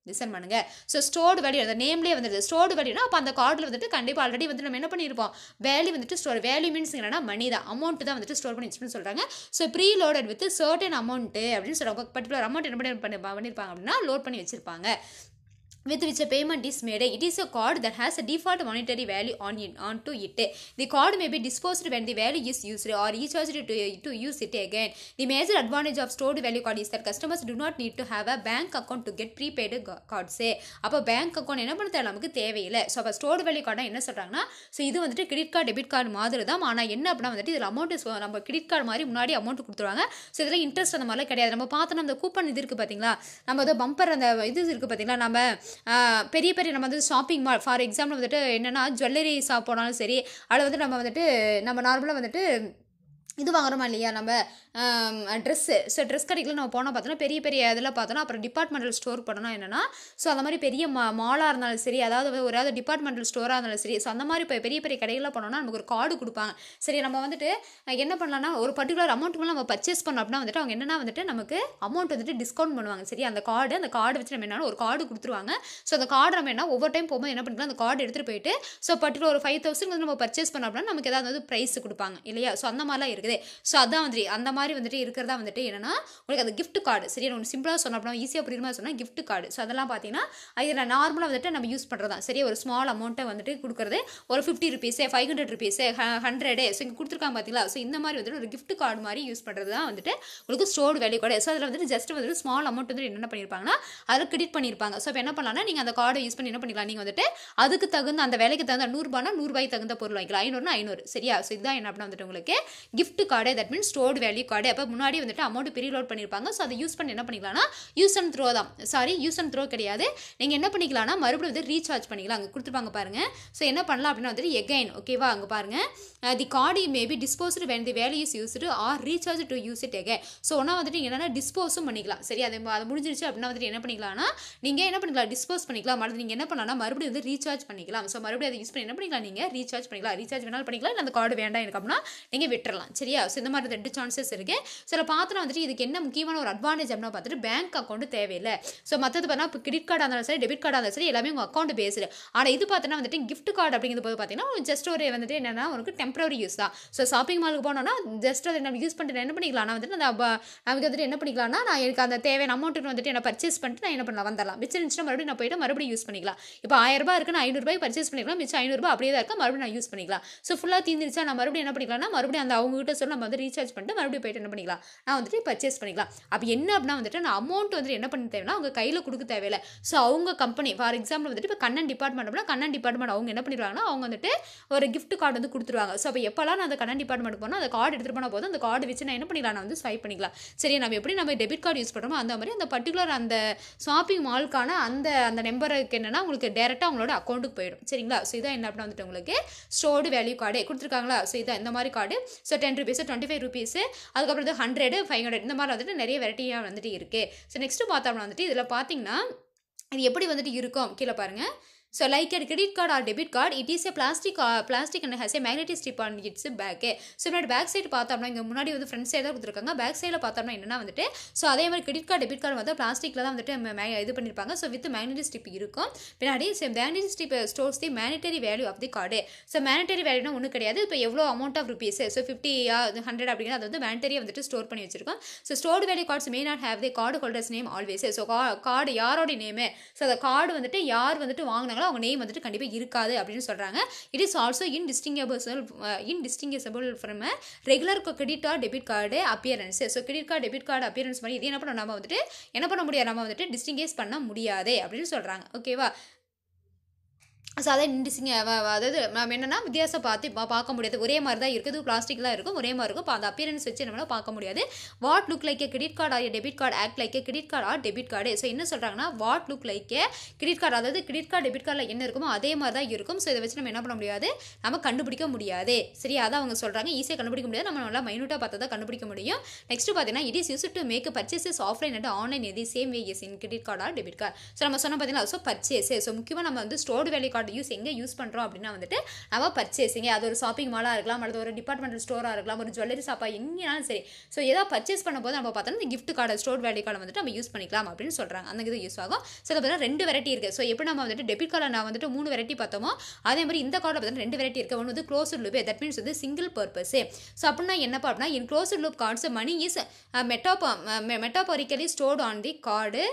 listen பண்ணுங்க ஸோ ஸ்டோர்டு வேல்யூ அந்த நேம்லேயே வந்துடுது ஸ்டோர்டு வேல்யூனா அப்போ அந்த கார்டில் வந்துட்டு கண்டிப்பாக ஆல்ரெடி வந்து நம்ம என்ன பண்ணியிருப்போம் வேல்யூ வந்துட்டு ஸ்டோர் வேல்யூ மீன்ஸ் என்னன்னா மணி தான் அமௌண்ட் தான் வந்துட்டு ஸ்டோர் பண்ணி வச்சுன்னு சொல்கிறாங்க so preloaded with certain amount அப்படின்னு சொல்கிறாங்க பர்டிகுலர் அமௌண்ட் என்ன பண்ணி பண்ணியிருப்பாங்க அப்படின்னா லோட் பண்ணி வச்சிருப்பாங்க with which a payment is made. It is a card that has a default monetary value on it, onto it. The card may be disposed when the value is used or recharged to, to use it again. The major advantage of stored value card is that customers do not need to have a bank account to get prepaid cards. அப்போ bank account என்ன பண்ணுறது நமக்கு தேவையில்லை so அப்போ stored value கார்டாக என்ன சொல்கிறாங்கன்னா so இது வந்துட்டு கிரெடிட் கார்டு டெபிட் கார்டு மாதிரி தான் ஆனால் என்ன அப்படின்னா வந்துட்டு இதில் அமௌண்ட் நம்ம கிரெடிட் கார்டு மாதிரி முன்னாடி அமௌண்ட் கொடுத்துருவாங்க ஸோ இதில் இன்ட்ரெஸ்ட் அந்த மாதிரிலாம் கிடையாது நம்ம பார்த்தோன்னா அந்த கூப்பன் இது இருக்குது பார்த்தீங்களா நம்ம ஏதோ பம்பர் அந்த இது இருக்குது பார்த்தீங்களா நம்ம பெரிய பெரிய நம்ம வந்து ஷாப்பிங் மால் ஃபார் எக்ஸாம்பிள் வந்துட்டு என்னென்னா ஜுவல்லரி ஷாப் போனாலும் சரி அதில் வந்து நம்ம வந்துட்டு நம்ம நார்மலாக வந்துட்டு இது வாங்குறோமா இல்லையா நம்ம ட்ரெஸ்ஸு ஸோ ட்ரெஸ் கடைக்குள்ள நம்ம போனால் பார்த்தோன்னா பெரிய பெரிய இதில் பார்த்தோன்னா அப்புறம் டிபார்ட்மெண்டல் ஸ்டோர் போனோம்னா என்னென்னா ஸோ அந்த மாதிரி பெரிய மா மாலாக இருந்தாலும் சரி அதாவது ஒரு ஏதாவது டிபார்ட்மெண்டல் ஸ்டோராக இருந்தாலும் சரி ஸோ அந்த மாதிரி இப்போ பெரிய பெரிய கடைகளில் போனோம்னா நமக்கு ஒரு கார்டு கொடுப்பாங்க சரி நம்ம வந்துட்டு என்ன பண்ணலாம்னா ஒரு பர்டிகுலர் அமௌண்ட் மேலே நம்ம பர்ச்சேஸ் பண்ணோம் அப்படின்னா வந்துட்டு அவங்க என்னென்னா வந்துட்டு நமக்கு அமௌண்ட் வந்துட்டு டிஸ்கவுண்ட் பண்ணுவாங்க சரி அந்த கார்டு அந்த கார்டு வச்சு நம்ம என்னன்னா ஒரு கார்டு கொடுத்துருவாங்க ஸோ அந்த கார்டு நம்ம என்ன ஒவ்வொரு டைம் போகும்போது என்ன பண்ணிக்கலாம் அந்த கார்டு எடுத்துகிட்டு போயிட்டு ஸோ பர்டிகுலர் ஒரு ஃபைவ் தௌசண்ட் வந்து நம்ம பர்ச்சேஸ் பண்ணோம் அப்படின்னா நமக்கு ஏதாவது வந்து ப்ரைஸ் கொடுப்பாங்க இல்லையா ஸோ அந்த மாதிரிலாம் இருக்குது கிடைக்குது ஸோ அதான் வந்துட்டு அந்த மாதிரி வந்துட்டு இருக்கிறதா வந்துட்டு என்னன்னா உங்களுக்கு அது கிஃப்ட் கார்டு சரியா ஒன்று சிம்பிளாக சொன்னால் ஈஸியாக புரியுமா மாதிரி சொன்னால் கிஃப்ட் கார்டு ஸோ அதெல்லாம் பார்த்தீங்கன்னா இதில் நார்மலாக வந்துட்டு நம்ம யூஸ் பண்ணுறது தான் சரியா ஒரு ஸ்மால் அமௌண்ட்டை வந்துட்டு கொடுக்குறது ஒரு fifty rupees five hundred rupees hundred so இங்கே கொடுத்துருக்காங்க பார்த்தீங்களா ஸோ இந்த மாதிரி வந்துட்டு ஒரு கிஃப்ட் கார்டு மாதிரி யூஸ் பண்ணுறது தான் வந்துட்டு உங்களுக்கு ஸ்டோர் வேல்யூ கூட ஸோ அதில் வந்துட்டு ஜஸ்ட் வந்துட்டு ஸ்மால் அமௌண்ட் வந்துட்டு என்ன பண்ணியிருப்பாங்கன்னா அதில் கிரெடிட் பண்ணியிருப்பாங்க ஸோ என்ன பண்ணலாம் நீங்கள் அந்த கார்டை யூஸ் பண்ணி என்ன பண்ணிக்கலாம் நீங்கள் வந்துட்டு அதுக்கு தகுந்த அந்த வேலைக்கு தகுந்த நூறுரூபானா நூறுபாய்க்கு தகுந்த பொருள் வாங்கிக்கலாம் ஐநூறுனா ஐநூறு சரியா ஸோ இதுதான் என்ன அப்படின்னா வந்துட்டு உங்களுக்கு gift gift card that means stored value card அப்போ முன்னாடி வந்துட்டு அமௌண்ட் லோட் பண்ணியிருப்பாங்க ஸோ அதை யூஸ் பண்ணி என்ன பண்ணிக்கலாம்னா யூஸ் அண்ட் த்ரோ தான் சாரி யூஸ் அண்ட் த்ரோ கிடையாது நீங்கள் என்ன பண்ணிக்கலாம்னா மறுபடியும் வந்து ரீசார்ஜ் பண்ணிக்கலாம் அங்கே கொடுத்துருப்பாங்க பாருங்கள் ஸோ என்ன பண்ணலாம் அப்படின்னா வந்துட்டு எகைன் ஓகேவா அங்கே பாருங்கள் தி card maybe disposed when the values used or recharge to use it again so ஒன்றா வந்துட்டு நீங்கள் என்னென்னா டிஸ்போஸும் பண்ணிக்கலாம் சரி அது அது முடிஞ்சிருச்சு அப்படின்னா வந்துட்டு என்ன பண்ணிக்கலாம்னா நீங்கள் என்ன பண்ணிக்கலாம் டிஸ்போஸ் பண்ணிக்கலாம் மறுபடியும் நீங்கள் என்ன பண்ணலாம்னா மறுபடியும் வந்து ரீசார்ஜ் பண்ணிக்கலாம் ஸோ மறுபடியும் அதை யூஸ் பண்ணி என்ன பண்ணிக்கலாம் நீங்கள் ரீசார்ஜ் பண்ணிக்கலாம் ரீசார்ஜ் வேணாலும் பண்ணிக்கலாம் இல்லை அந்த கார்டு வேண்டாம் எனக்கு அப்படின்னா நீங்கள் விட்டுறலாம் சரியா ஸோ இந்த மாதிரி ரெண்டு சான்சஸ் இருக்குது சில பார்த்தோன்னா வந்துட்டு இதுக்கு என்ன முக்கியமான ஒரு அட்வான்டேஜ் அப்படின்னா பார்த்துட்டு பேங்க் அக்கௌண்ட் தேவையில்லை ஸோ மற்றது பார்த்தீங்கன்னா இப்போ கிரெடிட் கார்டாக இருந்தாலும் சரி டெபிட் கார்டாக இருந்தாலும் சரி எல்லாமே உங்கள் அக்கௌண்ட் பேசுது ஆனால் இது பார்த்தோன்னா வந்துட்டு கிஃப்ட் கார்டு அப்படிங்கிறது போது பார்த்தீங்கன்னா ஜஸ்ட் ஒரு வந்துட்டு என்னென்னா உனக்கு டெம்பரரி யூஸ் தான் ஸோ ஷாப்பிங் மாலுக்கு போனோம்னா ஜஸ்ட் அதை நம்ம யூஸ் பண்ணிட்டு என்ன பண்ணிக்கலாம் வந்துட்டு அந்த நமக்கு வந்துட்டு என்ன பண்ணிக்கலாம்னா நான் எனக்கு அந்த தேவையான அமௌண்ட்டுக்கு வந்துட்டு என்ன பர்ச்சேஸ் பண்ணிட்டு நான் என்ன பண்ணலாம் வந்துடலாம் மிச்சம் இருந்துச்சுன்னா மறுபடியும் நான் போயிட்டு மறுபடியும் யூஸ் பண்ணிக்கலாம் இப்போ ஆயிரம் ரூபாய் இருக்குன்னு ஐநூறுபாய் பர்ச்சேஸ் பண்ணிக்கலாம் மிச்சம் ஐநூறுபா அப்படியே தான் இருக்கா மறுபடியும் நான் யூஸ் பண்ணிக்கலாம் ஸோ ஃபுல்லாக தீர்ந்துருச்சா நான் மறுபடியும் என்ன பண்ணிக்கலாம்னா மறுபடியும் அந்த அவங்ககிட்ட மெம்பர்ஸோட நம்ம வந்து ரீசார்ஜ் பண்ணிட்டு மறுபடியும் போய்ட்டு என்ன பண்ணிக்கலாம் நான் வந்துட்டு பர்ச்சேஸ் பண்ணிக்கலாம் அப்போ என்ன அப்படின்னா வந்துட்டு நான் அமௌண்ட் வந்துட்டு என்ன பண்ண தேவைன்னா அவங்க கையில் கொடுக்க தேவையில்லை ஸோ அவங்க கம்பெனி ஃபார் எக்ஸாம்பிள் வந்துட்டு இப்போ கண்ணன் டிபார்ட்மெண்ட் அப்படின்னா கண்ணன் டிபார்ட்மெண்ட் அவங்க என்ன பண்ணிடுவாங்கன்னா அவங்க வந்துட்டு ஒரு கிஃப்ட் கார்டு வந்து கொடுத்துருவாங்க ஸோ அப்போ எப்போலாம் நான் அந்த கண்ணன் டிபார்ட்மெண்ட் போனால் அந்த கார்டு எடுத்துகிட்டு போனால் போதும் அந்த கார்டு வச்சு நான் என்ன பண்ணிக்கலாம் நான் வந்து ஸ்வைப் பண்ணிக்கலாம் சரி நம்ம எப்படி நம்ம டெபிட் கார்டு யூஸ் பண்ணுறோமோ அந்த மாதிரி அந்த பர்டிகுலர் அந்த ஷாப்பிங் மால்க்கான அந்த அந்த நம்பருக்கு என்னென்னா உங்களுக்கு டேரெக்டாக அவங்களோட அக்கௌண்ட்டுக்கு போயிடும் சரிங்களா ஸோ இதான் என்ன அப்படின்னா வந்துட்டு உங்களுக்கு ஸ்டோர்டு வேல்யூ கார்டு கொடுத்துருக்காங்களா ஸோ இதான் இந்த மாதிரி card so ten rupees twenty five rupees அதுக்கப்புறம் வந்து ஹண்ட்ரட் ஃபைவ் ஹண்ட்ரட் இந்த மாதிரி வந்துட்டு நிறைய வெரைட்டியாக வந்துட்டு இருக்குது ஸோ நெக்ஸ்ட்டு பார்த்தோம்னா வந்துட்டு இதில் பார்த்தீங்கன்னா இது எப்படி வந்துட்டு இருக்கும் கீழே பாருங்கள் so like at credit card or debit card it is a plastic and uh, plastic and strip a magnetic strip so என்னோட பேக் சைடு பார்த்தோம்னா இங்கே முன்னாடி வந்து ஃப்ரண்ட் சைடு தான் கொடுத்துருக்காங்க பேக் சைடில் பார்த்தோம்னா என்னென்னா வந்துட்டு ஸோ அதே மாதிரி கிரெடிட் கார்டு டெபிட் கார்டு வந்து பிளாஸ்டிக்கில் தான் வந்துட்டு இது பண்ணியிருப்பாங்க ஸோ வித் மேக்னெட்டிக் ஸ்டிப் இருக்கும் பின்னாடி so magnetic strip stores the monetary value of the card so monetary வேல்யூனா ஒன்றும் கிடையாது இப்போ எவ்வளோ amount of rupees so fifty hundred அப்படின்னா அது வந்து மேனிட்டரியை வந்துட்டு ஸ்டோர் பண்ணி வச்சிருக்கோம் so stored value cards may not have the card holder's name always so card யாரோட நேமு ஸோ அந்த கார்டு வந்துட்டு யார் வந்துட்டு வாங்கினாங்களோ இருந்தாலும் அவங்க நேம் வந்துட்டு கண்டிப்பாக இருக்காது அப்படின்னு சொல்கிறாங்க it is also indistinguishable indistinguishable from regular credit card debit card appearance so credit card debit card appearance பண்ணி இது என்ன பண்ண நம்ம வந்துட்டு என்ன பண்ண முடியாது நம்ம வந்துட்டு டிஸ்டிங்கேஸ் பண்ண முடியாது அப்படின்னு சொல்கிறாங்க ஓகேவா ஸோ அதை டிசிங் அதாவது நம்ம என்னென்னா வித்தியாசம் பார்த்து பார்க்க முடியாது ஒரே மாதிரி தான் இருக்குது பிளாஸ்டிக்லாம் இருக்கும் ஒரே மாதிரி இருக்கும் அந்த அப்பியரன்ஸ் வச்சு நம்மளால் பார்க்க முடியாது what look like a credit card or debit card act like a credit card or debit card so என்ன சொல்கிறாங்கன்னா what look like a credit card அதாவது கிரெடிட் கார்டு டெபிட் கார்டில் என்ன இருக்குமோ அதே மாதிரி தான் இருக்கும் ஸோ இதை வச்சு நம்ம என்ன பண்ண முடியாது நம்ம கண்டுபிடிக்க முடியாது சரி அதான் அவங்க சொல்கிறாங்க ஈஸியாக கண்டுபிடிக்க முடியாது நம்ம நல்லா மைனூட்டாக பார்த்து தான் கண்டுபிடிக்க முடியும் நெக்ஸ்ட் பார்த்தீங்கன்னா it is use to make purchases offline and online எது same way is in credit card or debit card so நம்ம சொன்ன பார்த்தீங்கன்னா ஸோ பர்ச்சேஸ் ஸோ முக்கியமாக நம்ம வந்து store value card for use எங்கே யூஸ் பண்ணுறோம் அப்படின்னா வந்துட்டு நம்ம பர்ச்சேசிங்க அது ஒரு ஷாப்பிங் மாலாக இருக்கலாம் அல்லது ஒரு டிபார்ட்மெண்டல் ஸ்டோராக இருக்கலாம் ஒரு ஜுவல்லரி ஷாப்பாக எங்கேனாலும் சரி ஸோ எதாவது பர்ச்சேஸ் பண்ணும்போது நம்ம பார்த்தோம்னா இந்த gift card store value card வந்துட்டு நம்ம யூஸ் பண்ணிக்கலாம் அப்படின்னு சொல்கிறாங்க அந்த இது யூஸ் ஆகும் சில பார்த்தீங்கன்னா ரெண்டு வெரைட்டி இருக்குது ஸோ எப்படி நம்ம வந்துட்டு டெபிட் கார்டில் நான் வந்துட்டு மூணு வெரைட்டி பார்த்தோமோ அதே மாதிரி இந்த கார்டில் பார்த்தீங்கன்னா ரெண்டு வெரைட்டி இருக்குது ஒன்று வந்து க்ளோஸ் லூப் தட் மீன்ஸ் வந்து சிங்கிள் பர்பஸ் ஸோ அப்படின்னா என்னப்பா அப்படின்னா in close loop cards money is metaphorically metaphorically stored on the card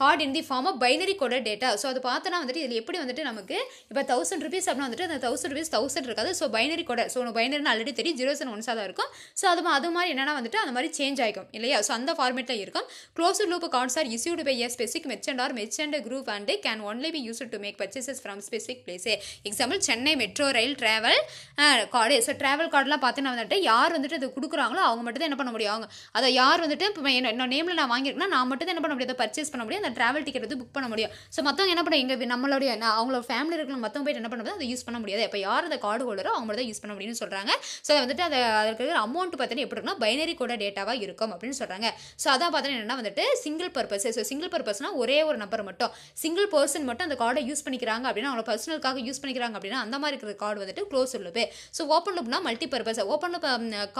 card in the form of binary coded data so அது பார்த்தோன்னா வந்துட்டு இதில் எப்படி வந்துட்டு நமக்கு இப்போ தௌசண்ட் ருபீஸ் அப்படின்னா வந்துட்டு அந்த தௌசண்ட் ருபீஸ் தௌசண்ட் இருக்காது ஸோ பைனரி கோடை ஸோ உனக்கு பைனரின்னு ஆல்ரெடி தெரியும் ஜீரோ அண்ட் ஒன்ஸாக தான் இருக்கும் ஸோ அது அது மாதிரி என்னென்னா வந்துட்டு அந்த மாதிரி சேஞ்ச் ஆகிக்கும் இல்லையா ஸோ அந்த ஃபார்மேட்டில் இருக்கும் closed loop cards are issued by a specific merchant or merchant group and can only be used to make purchases from specific places example Chennai metro rail travel card so travel கார்டெலாம் பார்த்தீங்கன்னா வந்துட்டு யார் வந்துட்டு அதை கொடுக்குறாங்களோ அவங்க மட்டும் தான் என்ன பண்ண முடியும் அவங்க அதை யார் வந்துட்டு இப்போ என்ன நேமில் நான் வாங்கியிருக்கேன்னா நான் மட்டும் தான் என்ன பண்ண முடியும் அதை பர்ச்சேஸ் பண்ண முடியும் அந்த அந்த ட்ராவல் டிக்கெட் வந்து புக் பண்ண முடியும் ஸோ மற்றவங்க என்ன பண்ண எங்கள் நம்மளுடைய அவங்களோட ஃபேமிலி இருக்கிற மற்றவங்க போய்ட்டு என்ன பண்ண அதை யூஸ் பண்ண முடியாது இப்போ யார் அந்த கார்டு ஹோல்டரோ அவங்கள தான் யூஸ் பண்ண முடியும்னு சொல்கிறாங்க ஸோ வந்துட்டு அதை அதற்கு அமௌண்ட் பார்த்தீங்கன்னா எப்படி இருக்குன்னா பைனரி கூட டேட்டாவாக இருக்கும் அப்படின்னு சொல்கிறாங்க ஸோ அதான் பார்த்தீங்கன்னா என்னென்னா வந்துட்டு சிங்கிள் பர்பஸ் ஸோ சிங்கிள் பர்பஸ்னால் ஒரே ஒரு நம்பர் மட்டும் சிங்கிள் பர்சன் மட்டும் அந்த கார்டை யூஸ் பண்ணிக்கிறாங்க அப்படின்னா அவங்க பர்சனலுக்காக யூஸ் பண்ணிக்கிறாங்க அப்படின்னா அந்த மாதிரி இருக்கிற கார்டு வந்துட்டு க்ளோஸ் உள்ளது ஸோ ஓப்பன் லுப்னா multi purpose open loop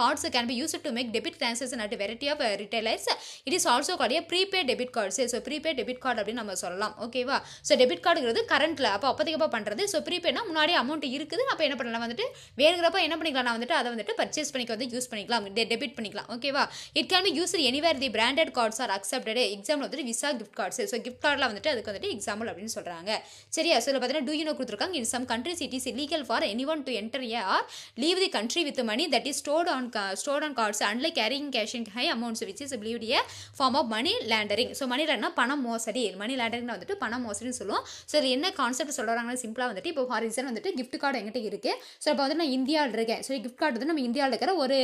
cards can be used to make debit transaction at variety of retailers it is also card prepaid debit cards so prepaid debit card அப்படின்னு நம்ம சொல்லலாம் ஓகேவா so debit கார்டுங்கிறது கரண்ட்ல அப்போ அப்போதைக்கப்போ பண்ணுறது so ப்ரீபேட்னா முன்னாடி amount இருக்குது அப்போ என்ன பண்ணலாம் வந்துட்டு வேறுகிறப்ப என்ன பண்ணிக்கலாம் நான் வந்துட்டு அதை வந்துட்டு பர்ச்சேஸ் பண்ணிக்க வந்து யூஸ் பண்ணிக்கலாம் டெபிட் பண்ணிக்கலாம் ஓகேவா it can be used anywhere the branded cards are accepted example வந்துட்டு Visa gift cards so gift கார்டில் வந்துட்டு அதுக்கு வந்துட்டு எக்ஸாம்பிள் அப்படின்னு சொல்கிறாங்க சரியா சொல்ல பார்த்தீங்கன்னா டூ யூனோ கொடுத்துருக்காங்க in some countries it is legal for anyone to enter a or leave the country with money that is stored on stored on cards and carrying cash in high amounts which is believed a form of money laundering so money லேண்டர்னா பணம் மோசடி மணி லாண்டரிங்கில் வந்துட்டு பண மோசடினு சொல்லுவோம் so இது என்ன concept சொல்கிறாங்கன்னு சிம்பிளாக வந்துட்டு இப்போ ஃபார் எக்ஸாம்பிள் வந்துட்டு கிஃப்ட் கார்டு என்கிட்ட இருக்குது ஸோ இப்போ வந்து நான் இந்தியாவில் இருக்கேன் ஸோ கிஃப்ட் கார்டு வந்து நம்ம இந்தியாவில் இருக்கிற ஒரு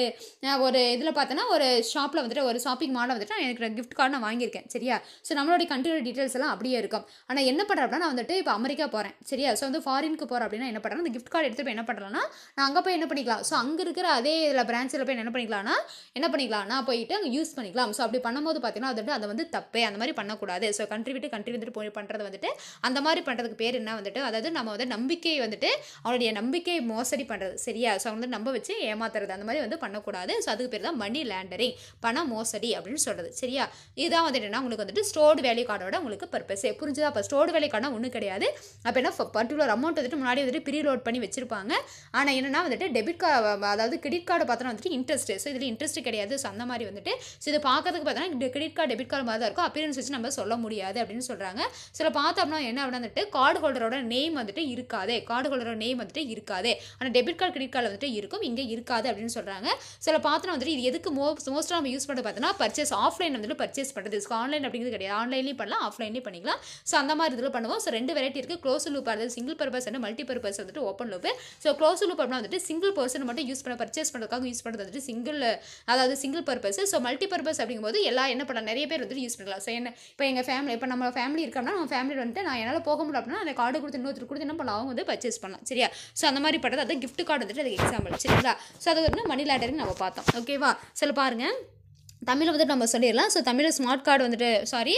ஒரு இதில் பார்த்தோன்னா ஒரு ஷாப்பில் வந்துட்டு ஒரு ஷாப்பிங் மாலில் வந்துட்டு நான் எனக்கு கிஃப்ட் கார்டு நான் வாங்கியிருக்கேன் சரியா ஸோ நம்மளுடைய கண்ட்ரியோட டீட்டெயில்ஸ் எல்லாம் அப்படியே இருக்கும் ஆனால் என்ன பண்ணுறேன் நான் வந்துட்டு இப்போ அமெரிக்கா போகிறேன் சரியா ஸோ வந்து ஃபாரினுக்கு போகிறேன் அப்படின்னா என்ன பண்ணுறேன் அந்த கிஃப்ட் கார்டு எடுத்து போய் என்ன பண்ணுறேன்னா நான் அங்கே போய் என்ன பண்ணிக்கலாம் ஸோ அங்கே இருக்கிற அதே இதில் பிரான்ச்சில் போய் என்ன பண்ணிக்கலாம்னா என்ன பண்ணிக்கலாம் நான் போயிட்டு அங்கே யூஸ் பண்ணிக்கலாம் ஸோ அப்படி பண்ணும்போது பார்த்தீங்கன்னா வந்துட்டு அதை வந்து தப்பே அந்த மாதிரி பண்ணக்கூடாது ஸோ கண்ட்ரி விட்டு கண்ட்ரி வந்துட்டு போய் பண்ணுறது வந்துட்டு அந்த மாதிரி பண்ணுறதுக்கு பேர் என்ன வந்துட்டு அதாவது நம்ம வந்து நம்பிக்கையை வந்துட்டு அவனுடைய நம்பிக்கையை மோசடி பண்ணுறது சரியா ஸோ அவங்க வந்து நம்ப வச்சு ஏமாத்துறது அந்த மாதிரி வந்து பண்ணக்கூடாது ஸோ அதுக்கு பேர் தான் மணி லேண்டரிங் பண மோசடி அப்படின்னு சொல்கிறது சரியா இதுதான் வந்துட்டு என்ன உங்களுக்கு வந்துட்டு ஸ்டோர்டு வேலை கார்டோட உங்களுக்கு பர்பஸே புரிஞ்சுதா அப்போ ஸ்டோர்டு வேலை கார்டாக ஒன்றும் கிடையாது அப்போ என்ன பர்டிகுலர் அமௌண்ட் வந்துட்டு முன்னாடி வந்துட்டு ப்ரீ லோட் பண்ணி வச்சிருப்பாங்க ஆனால் என்னென்னா வந்துட்டு டெபிட் கார்டு அதாவது கிரெடிட் கார்டு பார்த்தோன்னா வந்துட்டு இன்ட்ரெஸ்ட் ஸோ இதில் இன்ட்ரெஸ்ட் கிடையாது ஸோ அந்த மாதிரி வந்துட்டு ஸோ இது பார்க்கறதுக்கு பார்த்தோன்னா கிரெடிட் கார்டு டெபிட் கார்டு மாதிரி தான் இருக்கும் அப்பியரன்ஸ் வச்சு நம்ம சொல்ல முடியாது அப்படின்னு சொல்கிறாங்க சில பார்த்தோம்னா என்ன வந்துட்டு கார்டு ஹோல்டரோட நேம் வந்துட்டு இருக்காதே கார்டு ஹோல்டரோட நேம் வந்துட்டு இருக்காதே ஆனால் டெபிட் கார்டு கிரெடிட் கார்டு வந்துட்டு இருக்கும் இங்கே இருக்காது அப்படின்னு சொல்கிறாங்க சில பார்த்தோம்னா வந்துட்டு இது எதுக்கு மோ மோஸ்ட்டாக நம்ம யூஸ் பண்ணுறது பார்த்தோன்னா பர்ச்சேஸ் ஆஃப்லைன் வந்துட்டு பர்ச்சேஸ் பண்ணுறது ஆன்லைன் அப்படிங்கிறது கிடையாது ஆன்லைன்லேயும் பண்ணலாம் ஆஃப்லைன்லேயும் பண்ணிக்கலாம் ஸோ அந்த மாதிரி இதில் பண்ணுவோம் ஸோ ரெண்டு வெரைட்டி இருக்குது க்ளோஸ் லூப் அதாவது single purpose and multi purpose வந்துட்டு open loop so close loop அப்படின்னா வந்துட்டு சிங்கிள் பர்சன் மட்டும் யூஸ் பண்ண பர்ச்சேஸ் பண்ணுறதுக்காக யூஸ் பண்ணுறது வந்துட்டு சிங்கிள் அதாவது single purpose so multi purpose அப்படிங்கும்போது எல்லாம் என்ன பண்ணலாம் நிறைய பேர் வந்துட்டு யூஸ் பண்ணலாம் ஸோ என்ன இப்போ எங்கள் ஃபேமிலி இப்போ நம்ம ஃபேமிலி இருக்கோம்னா நம்ம ஃபேமிலியில் வந்துட்டு நான் என்னால் போக முடியல அப்படின்னா அந்த கார்டு கொடுத்து இன்னொருத்தர் கொடுத்து என்ன பண்ணலாம் அவங்க வந்து பர்ச்சேஸ் பண்ணலாம் சரியா ஸோ அந்த மாதிரி பட்டது அதான் கிஃப்ட் கார்டு வந்துட்டு அதுக்கு எக்ஸாம்பிள் சரிங்களா ஸோ அது வந்து மணி லேட்டரிங் நம்ம பார்த்தோம் ஓகேவா சரி பாருங்கள் தமிழை வந்துட்டு நம்ம சொல்லிடலாம் ஸோ தமிழில் ஸ்மார்ட் கார்டு வந்துட்டு சாரி